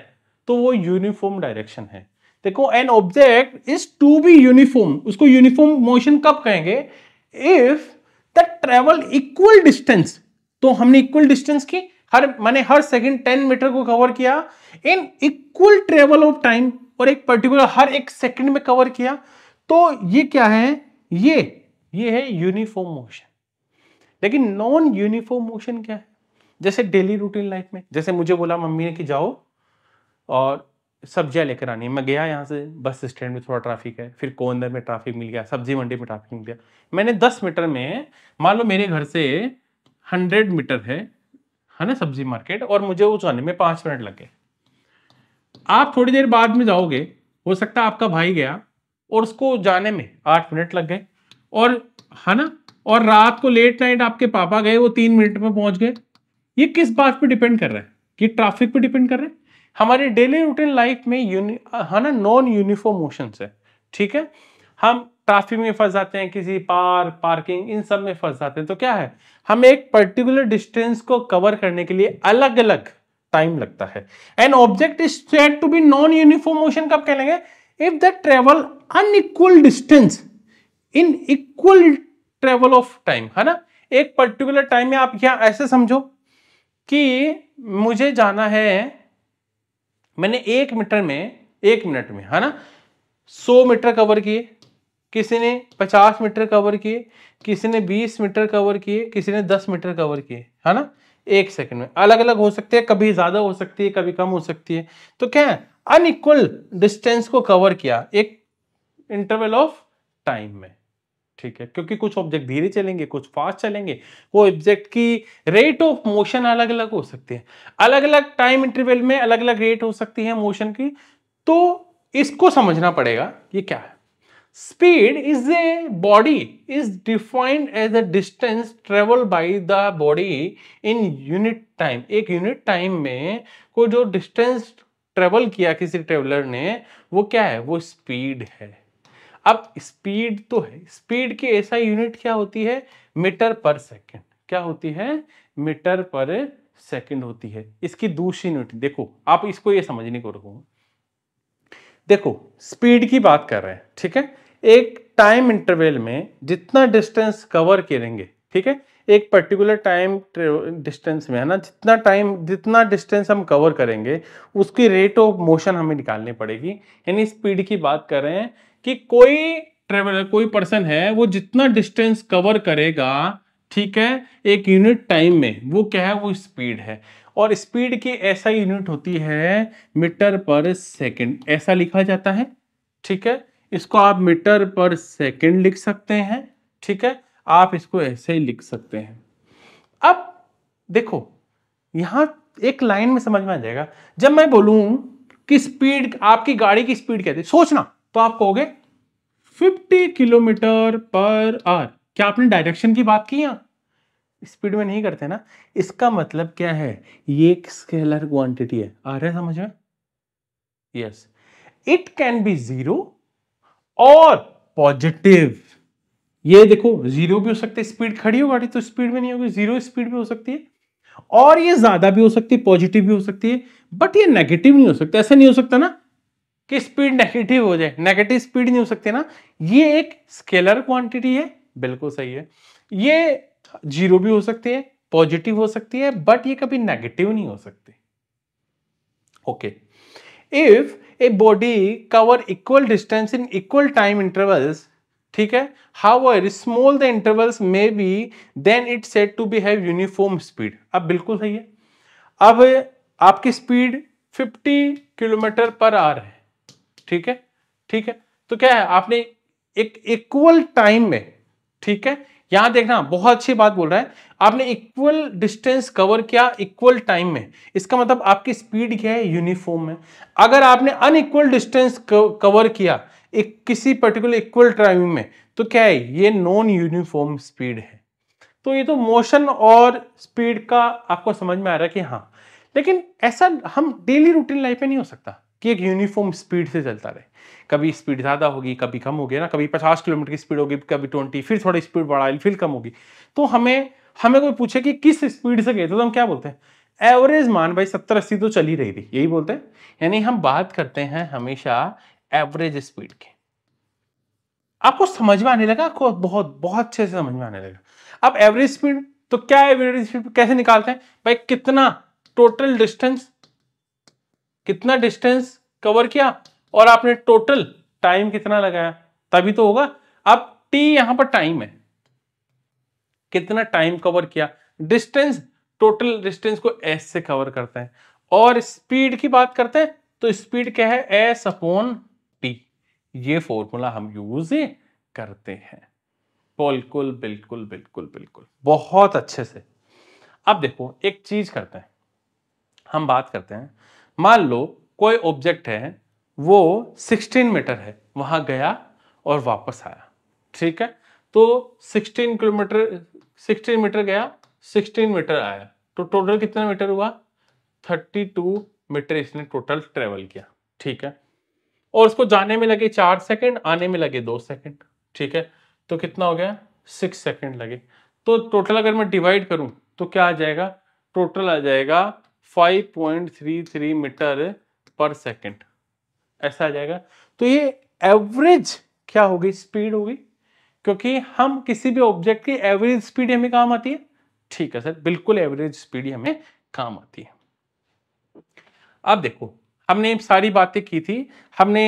S1: तो वो यूनिफॉर्म डायरेक्शन है देखो an object is to be uniform उसको यूनिफॉर्म मोशन कब कहेंगे if the travel equal distance तो हमने इक्वल डिस्टेंस की हर माने हर सेकंड टेन मीटर को कवर किया in equal travel of time और एक पर्टिकुलर हर एक सेकंड में कवर किया तो ये क्या है ये ये है यूनिफॉर्म मोशन लेकिन नॉन यूनिफॉर्म मोशन क्या है जैसे डेली रूटीन लाइफ में जैसे मुझे बोला मम्मी ने कि जाओ और सब्जियां लेकर आनी मैं गया यहाँ से बस स्टैंड में थोड़ा ट्रैफिक है फिर कोंदर में ट्रैफिक मिल गया सब्जी मंडी में ट्रैफिक मिल गया मैंने दस मीटर में मान लो मेरे घर से हंड्रेड मीटर है है ना सब्जी मार्केट और मुझे वो जाने में पाँच मिनट लग गए आप थोड़ी देर बाद में जाओगे हो सकता है आपका भाई गया और उसको जाने में आठ मिनट लग गए और है ना और रात को लेट नाइट आपके पापा गए वो तीन मिनट में पहुंच गए ये किस बात पे डिपेंड कर रहा है कि ट्रैफिक पे डिपेंड कर रहे हैं हमारे डेली रूटीन लाइफ में है हाँ ना नॉन यूनिफॉर्म मोशन है ठीक है हम ट्रैफिक में फंस जाते हैं किसी पार्क पार्किंग इन सब में फंस जाते हैं तो क्या है हम एक पर्टिकुलर डिस्टेंस को कवर करने के लिए अलग अलग टाइम लगता है and object is set to be non uniform motion कब कह लेंगे if the travel unequal distance in equal travel of time है ना एक पर्टिकुलर टाइम में आप क्या ऐसे समझो कि मुझे जाना है मैंने एक मीटर में एक मिनट में है ना सौ मीटर कवर किए किसी ने पचास मीटर कवर किए किसी ने बीस मीटर कवर किए किसी ने दस मीटर कवर किए है ना एक सेकंड में अलग अलग हो सकते हैं कभी ज्यादा हो सकती है कभी कम हो सकती है तो क्या है अनइक्वल डिस्टेंस को कवर किया एक इंटरवल ऑफ टाइम में ठीक है क्योंकि कुछ ऑब्जेक्ट धीरे चलेंगे कुछ फास्ट चलेंगे वो ऑब्जेक्ट की रेट ऑफ मोशन अलग अलग हो सकती है अलग अलग टाइम इंटरवल में अलग अलग रेट हो सकती है मोशन की तो इसको समझना पड़ेगा ये क्या है speed is a body is defined as a distance travel by the body in unit time एक यूनिट टाइम में को जो डिस्टेंस ट्रेवल किया किसी ट्रेवलर ने वो क्या है वो स्पीड है अब स्पीड तो है स्पीड की ऐसा यूनिट क्या होती है मीटर पर सेकेंड क्या होती है मीटर पर सेकेंड होती है इसकी दूसरी यूनिट देखो आप इसको ये समझने को रखो देखो स्पीड की बात कर रहे हैं ठीक है एक टाइम इंटरवेल में जितना डिस्टेंस कवर करेंगे ठीक है एक पर्टिकुलर टाइम डिस्टेंस में है ना जितना टाइम जितना डिस्टेंस हम कवर करेंगे उसकी रेट ऑफ मोशन हमें निकालनी पड़ेगी यानी स्पीड की बात कर रहे हैं कि कोई ट्रेवलर कोई पर्सन है वो जितना डिस्टेंस कवर करेगा ठीक है एक यूनिट टाइम में वो क्या है वो स्पीड है और स्पीड की ऐसा यूनिट होती है मीटर पर सेकंड ऐसा लिखा जाता है ठीक है इसको आप मीटर पर सेकंड लिख सकते हैं ठीक है आप इसको ऐसे ही लिख सकते हैं अब देखो यहां एक लाइन में समझ में आ जाएगा जब मैं बोलूं कि स्पीड आपकी गाड़ी की स्पीड कहते सोचना तो आप कहोगे 50 किलोमीटर पर आवर क्या आपने डायरेक्शन की बात की स्पीड में नहीं करते ना इसका मतलब क्या है ये एक स्केलर क्वांटिटी है आ रहा है समझ में yes it can be zero और पॉजिटिव ये देखो जीरो भी हो सकता है स्पीड खड़ी हो गाड़ी तो स्पीड में नहीं होगी जीरो स्पीड भी हो सकती है और ये ज्यादा भी हो सकती है पॉजिटिव भी हो सकती है बट ये नेगेटिव नहीं हो सकता ऐसा नहीं हो सकता ना कि स्पीड नेगेटिव हो जाए नेगेटिव स्पीड नहीं हो सकती ना ये एक स्केलर क्वांटिटी है बिल्कुल सही है ये जीरो भी हो सकती है पॉजिटिव हो सकती है बट ये कभी नेगेटिव नहीं हो सकती okay if a body cover equal distance in equal time intervals ठीक है how small the intervals may be then it set to be have uniform speed अब बिल्कुल सही है अब आपकी स्पीड 50 किलोमीटर पर आर है ठीक है ठीक है तो क्या है आपने एक इक्वल टाइम में ठीक है यहां देखना बहुत अच्छी बात बोल रहा है आपने इक्वल डिस्टेंस कवर किया इक्वल टाइम में इसका मतलब आपकी स्पीड क्या है यूनिफॉर्म है अगर आपने अनइक्वल डिस्टेंस कवर किया एक किसी पर्टिकुलर इक्वल टाइम में तो क्या है ये नॉन यूनिफॉर्म स्पीड है तो ये तो मोशन और स्पीड का आपको समझ में आ रहा है कि हाँ लेकिन ऐसा हम डेली रूटीन लाइफ में नहीं हो सकता कि एक यूनिफॉर्म स्पीड से चलता रहे कभी स्पीड ज़्यादा होगी कभी कम होगी ना कभी पचास किलोमीटर की स्पीड होगी कभी ट्वेंटी फिर थोड़ी स्पीड बढ़ाई फिर कम होगी तो हमें हमें कोई पूछे कि किस स्पीड से गए थे तो हम क्या बोलते हैं एवरेज मान भाई सत्तर अस्सी तो चली रही थी यही बोलते हैं यानी हम बात करते हैं हमेशा एवरेज स्पीड की आपको समझ में आने लगा आपको बहुत बहुत अच्छे से समझ में आने लगा अब एवरेज स्पीड तो क्या एवरेज स्पीड कैसे निकालते हैं भाई कितना टोटल डिस्टेंस कितना डिस्टेंस कवर किया और आपने टोटल टाइम कितना लगाया तभी तो होगा अब टी यहां पर टाइम है कितना टाइम कवर किया डिस्टेंस टोटल डिस्टेंस को एस से कवर करते हैं और स्पीड की बात करते हैं तो स्पीड क्या है एस अपॉन टी ये फॉर्मूला हम यूज करते हैं बिल्कुल बिल्कुल बिल्कुल बिल्कुल बहुत अच्छे से अब देखो एक चीज करते हैं हम बात करते हैं मान लो कोई ऑब्जेक्ट है वो 16 मीटर है वहां गया और वापस आया ठीक है तो 16 किलोमीटर 16 मीटर गया 16 मीटर आया तो टोटल कितना मीटर हुआ 32 मीटर इसने टोटल ट्रेवल किया ठीक है और उसको जाने में लगे चार सेकंड आने में लगे दो सेकंड ठीक है तो कितना हो गया सिक्स सेकंड लगे तो टोटल अगर मैं डिवाइड करूं तो क्या आ जाएगा टोटल आ जाएगा 5.33 मीटर पर सेकंड ऐसा आ जाएगा तो ये एवरेज क्या होगी स्पीड होगी क्योंकि हम किसी भी ऑब्जेक्ट की एवरेज स्पीड हमें काम आती है ठीक है सर बिल्कुल एवरेज स्पीड हमें काम आती है अब देखो हमने सारी बातें की थी हमने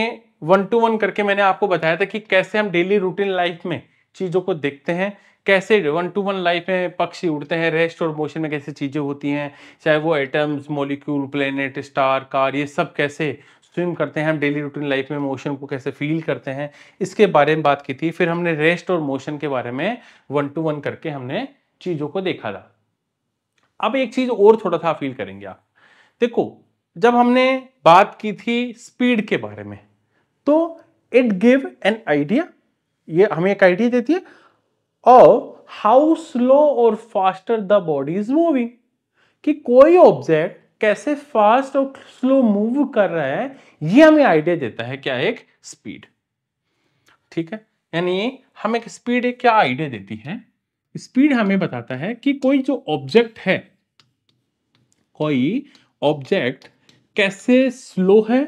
S1: वन टू वन करके मैंने आपको बताया था कि कैसे हम डेली रूटीन लाइफ में चीज़ों को देखते हैं कैसे वन टू वन लाइफ में पक्षी उड़ते हैं रेस्ट और मोशन में कैसे चीज़ें होती हैं चाहे वो atoms molecule planet star car ये सब कैसे स्विम करते हैं हम डेली रूटीन लाइफ में मोशन को कैसे फील करते हैं इसके बारे में बात की थी फिर हमने रेस्ट और मोशन के बारे में वन टू वन करके हमने चीज़ों को देखा था अब एक चीज़ और थोड़ा सा फील करेंगे आप देखो जब हमने बात की थी स्पीड के बारे में तो इट गिव एन आइडिया ये हमें एक आइडिया देती है of हाउ स्लो और faster the body is moving कि कोई ऑब्जेक्ट कैसे फास्ट और स्लो मूव कर रहा है ये हमें आइडिया देता है क्या एक स्पीड ठीक है यानी हमें एक स्पीड एक क्या आइडिया देती है स्पीड हमें बताता है कि कोई जो ऑब्जेक्ट है कोई ऑब्जेक्ट कैसे स्लो है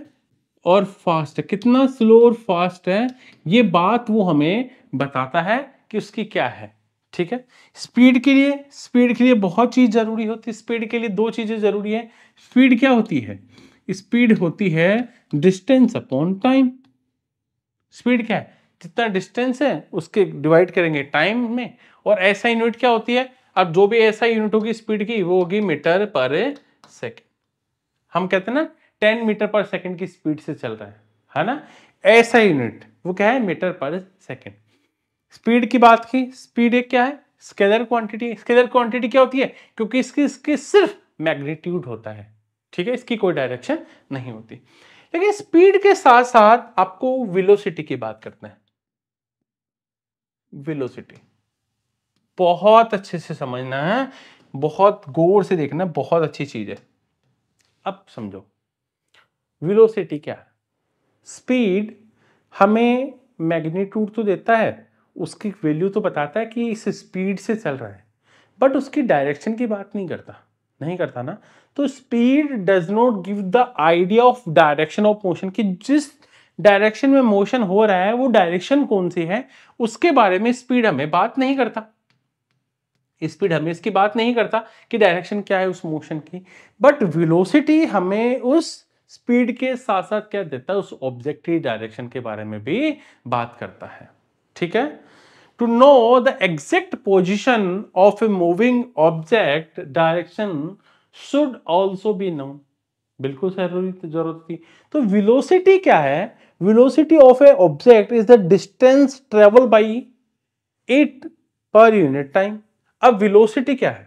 S1: और फास्ट है कितना स्लो और फास्ट है ये बात वो हमें बताता है कि उसकी क्या है ठीक है स्पीड के लिए स्पीड के लिए बहुत चीज़ ज़रूरी होती है स्पीड के लिए दो चीज़ें ज़रूरी है स्पीड क्या होती है स्पीड होती है डिस्टेंस अपॉन टाइम स्पीड क्या है जितना डिस्टेंस है उसके डिवाइड करेंगे टाइम में और ऐसा यूनिट क्या होती है अब जो भी ऐसा यूनिट होगी स्पीड की वो होगी मीटर पर सेकेंड हम कहते हैं ना टेन मीटर पर सेकेंड की स्पीड से चल रहा है है ना ऐसा यूनिट वो क्या है मीटर पर सेकेंड स्पीड की बात की स्पीड एक क्या है स्केलर क्वांटिटी स्केलर क्वांटिटी क्या होती है क्योंकि इसकी इसकी सिर्फ मैग्नीट्यूड होता है ठीक है इसकी कोई डायरेक्शन नहीं होती लेकिन स्पीड के साथ साथ आपको विलोसिटी की बात करते हैं विलोसिटी बहुत अच्छे से समझना है बहुत गौर से देखना बहुत अच्छी चीज है अब समझो विलोसिटी क्या है स्पीड हमें मैग्नीट्यूड तो देता है उसकी वैल्यू तो बताता है कि इस स्पीड से चल रहा है बट उसकी डायरेक्शन की बात नहीं करता नहीं करता ना तो speed does not give the idea of direction of motion कि जिस डायरेक्शन में मोशन हो रहा है वो डायरेक्शन कौन सी है उसके बारे में स्पीड हमें बात नहीं करता स्पीड हमें इसकी बात नहीं करता कि डायरेक्शन क्या है उस मोशन की बट विलोसिटी हमें उस स्पीड के साथ साथ क्या देता है उस ऑब्जेक्ट की डायरेक्शन के बारे में भी बात करता है ठीक है to know the exact position of a moving object direction should also be know बिल्कुल जरूरी तो जरूरत थी तो विलोसिटी क्या है velocity of a object is the distance travel by it per unit time अब विलोसिटी क्या है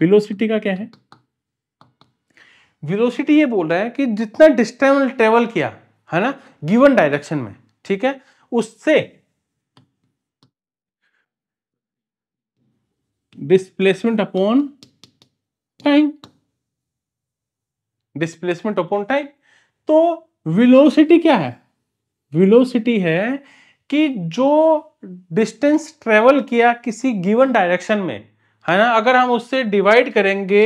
S1: विलोसिटी का क्या है विलोसिटी ये बोल रहा है कि जितना डिस्टेंस ट्रेवल किया है ना गिवन डायरेक्शन में ठीक है उससे displacement upon time displacement upon time तो विलोसिटी क्या है विलोसिटी है कि जो डिस्टेंस ट्रेवल किया किसी गिवन डायरेक्शन में है ना अगर हम उससे डिवाइड करेंगे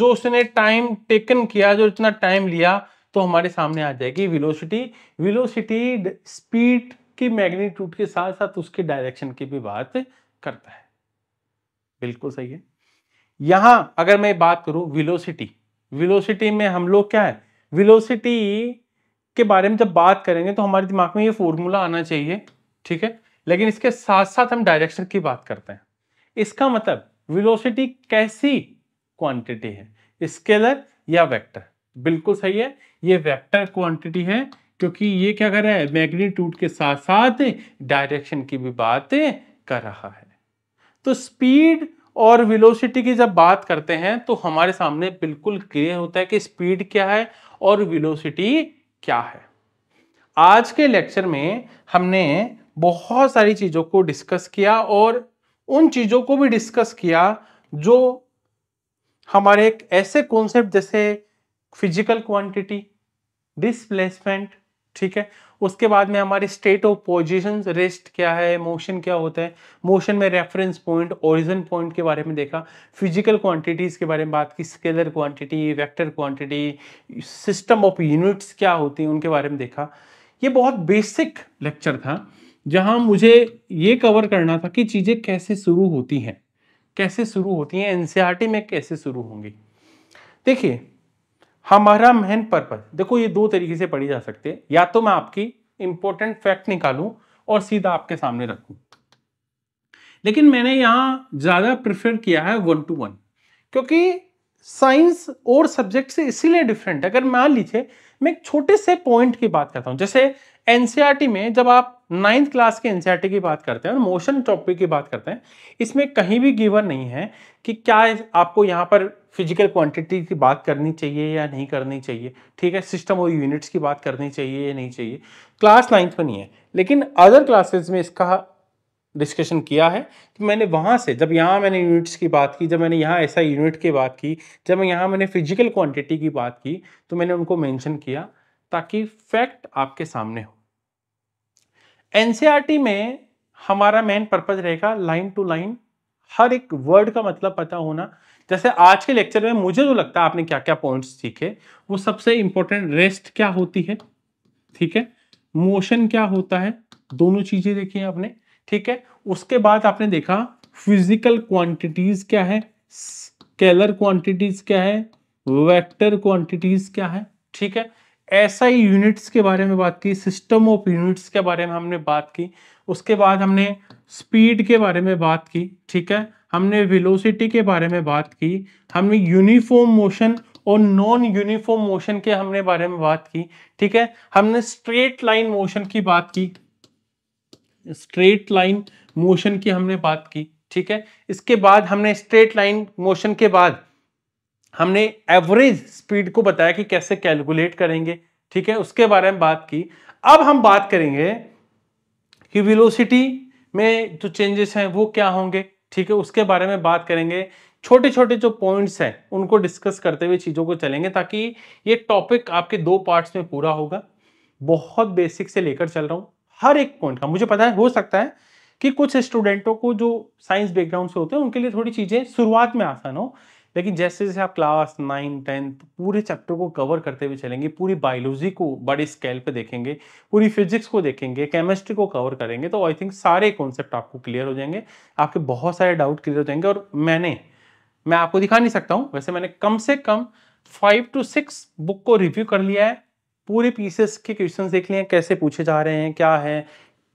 S1: जो उसने टाइम टेकन किया जो इतना टाइम लिया तो हमारे सामने आ जाएगी विलोसिटी विलोसिटी स्पीड के मैग्नीट्यूड के साथ साथ उसके डायरेक्शन की भी बात करता है बिल्कुल सही है यहां अगर मैं बात करूं विलोसिटी विलोसिटी में हम लोग क्या है विलोसिटी के बारे में जब बात करेंगे तो हमारे दिमाग में ये फॉर्मूला आना चाहिए ठीक है लेकिन इसके साथ साथ हम डायरेक्शन की बात करते हैं इसका मतलब विलोसिटी कैसी क्वांटिटी है स्केलर या वेक्टर बिल्कुल सही है ये वेक्टर क्वांटिटी है क्योंकि ये क्या कर रहा है मैग्नीट्यूड के साथ साथ डायरेक्शन की भी बात कर रहा है तो स्पीड और वेलोसिटी की जब बात करते हैं तो हमारे सामने बिल्कुल क्लियर होता है कि स्पीड क्या है और वेलोसिटी क्या है आज के लेक्चर में हमने बहुत सारी चीज़ों को डिस्कस किया और उन चीज़ों को भी डिस्कस किया जो हमारे एक ऐसे कॉन्सेप्ट जैसे फिजिकल क्वांटिटी डिस्प्लेसमेंट ठीक है उसके बाद में हमारे स्टेट ऑफ पोजिशन रेस्ट क्या है मोशन क्या होता है मोशन में रेफरेंस पॉइंट ओरिजन पॉइंट के बारे में देखा फिजिकल क्वांटिटीज के बारे में बात की scalar quantity vector quantity system of units क्या होती हैं उनके बारे में देखा ये बहुत बेसिक लेक्चर था जहां मुझे ये कवर करना था कि चीज़ें कैसे शुरू होती हैं कैसे शुरू होती हैं एनसीईआरटी e में कैसे शुरू होंगी देखिए हमारा मेन पर्पज देखो ये दो तरीके से पढ़ी जा सकती है या तो मैं आपकी इंपॉर्टेंट फैक्ट निकालूं और सीधा आपके सामने रखूं लेकिन मैंने यहां ज़्यादा प्रिफर किया है वन टू वन क्योंकि साइंस और सब्जेक्ट से इसीलिए डिफरेंट है अगर मान लीजिए मैं एक छोटे से पॉइंट की बात करता हूँ जैसे एनसीईआरटी e में जब आप नाइन्थ क्लास के एनसीईआरटी e की बात करते हैं और मोशन टॉपिक की बात करते हैं इसमें कहीं भी गिवन नहीं है कि क्या आपको यहाँ पर फिजिकल क्वांटिटी की बात करनी चाहिए या नहीं करनी चाहिए ठीक है सिस्टम और यूनिट्स की बात करनी चाहिए या नहीं चाहिए क्लास नाइन्थ में नहीं है लेकिन अदर क्लासेज में इसका डिस्कशन किया है कि मैंने वहाँ से जब यहाँ मैंने यूनिट्स की बात की जब मैंने यहाँ ऐसा यूनिट की बात की जब यहाँ मैंने फिजिकल क्वांटिटी की बात की तो मैंने उनको मेंशन किया ताकि फैक्ट आपके सामने हो एनसीईआरटी e में हमारा मेन पर्पज रहेगा लाइन टू लाइन हर एक वर्ड का मतलब पता होना जैसे आज के लेक्चर में मुझे जो तो लगता है आपने क्या क्या पॉइंट्स सीखे वो सबसे इंपॉर्टेंट रेस्ट क्या होती है ठीक है मोशन क्या होता है दोनों चीजें देखी आपने ठीक है उसके बाद आपने देखा फिजिकल क्वांटिटीज क्या है स्केलर क्वांटिटीज क्या है वेक्टर क्वांटिटीज क्या है ठीक है ऐसा ही यूनिट्स के बारे में बात की सिस्टम ऑफ यूनिट्स के बारे में हमने बात की उसके बाद हमने स्पीड के बारे में बात की ठीक है हमने वेलोसिटी के बारे में बात की हमने यूनिफॉर्म मोशन और नॉन यूनिफॉर्म मोशन के हमने बारे में बात की ठीक है हमने स्ट्रेट लाइन मोशन की बात की स्ट्रेट लाइन मोशन की हमने बात की ठीक है इसके बाद हमने स्ट्रेट लाइन मोशन के बाद हमने एवरेज स्पीड को बताया कि कैसे कैलकुलेट करेंगे ठीक है उसके बारे में बात की अब हम बात करेंगे कि वेलोसिटी में जो चेंजेस हैं वो क्या होंगे ठीक है उसके बारे में बात करेंगे छोटे छोटे जो पॉइंट्स हैं उनको डिस्कस करते हुए चीज़ों को चलेंगे ताकि ये टॉपिक आपके दो पार्ट्स में पूरा होगा बहुत बेसिक से लेकर चल रहा हूं हर एक पॉइंट का मुझे पता है हो सकता है कि कुछ स्टूडेंटों को जो साइंस बैकग्राउंड से होते हैं उनके लिए थोड़ी चीज़ें शुरुआत में आसान हो लेकिन जैसे जैसे आप क्लास नाइन टेंथ पूरे चैप्टर को कवर करते हुए चलेंगे पूरी बायोलॉजी को बड़े स्केल पे देखेंगे पूरी फिजिक्स को देखेंगे केमिस्ट्री को कवर करेंगे तो आई थिंक सारे कॉन्सेप्ट आपको क्लियर हो जाएंगे आपके बहुत सारे डाउट क्लियर हो जाएंगे और मैंने मैं आपको दिखा नहीं सकता हूँ वैसे मैंने कम से कम फाइव टू सिक्स बुक को रिव्यू कर लिया है पूरे पीसेस के क्वेश्चन देख लिए कैसे पूछे जा रहे हैं क्या है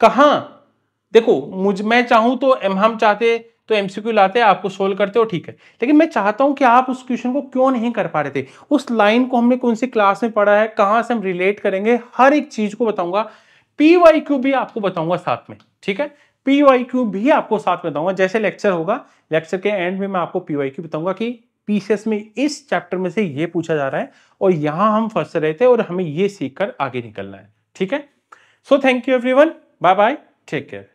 S1: कहाँ देखो मुझ मैं चाहूँ तो हम चाहते तो एमसीक्यू लाते हैं आपको सोल्व करते हो ठीक है लेकिन मैं चाहता हूं कि आप उस क्वेश्चन को क्यों नहीं कर पा रहे थे उस लाइन को हमने कौन सी क्लास में पढ़ा है कहां से हम रिलेट करेंगे हर एक चीज को बताऊंगा पी वाई क्यू भी आपको बताऊंगा साथ में ठीक है पी वाई क्यू भी आपको साथ में बताऊंगा जैसे लेक्चर होगा लेक्चर के एंड में मैं आपको पी वाई क्यू बताऊंगा कि पीसेस में इस चैप्टर में से ये पूछा जा रहा है और यहां हम फंस रहे थे और हमें ये सीखकर आगे निकलना है ठीक है so thank you everyone bye bye take care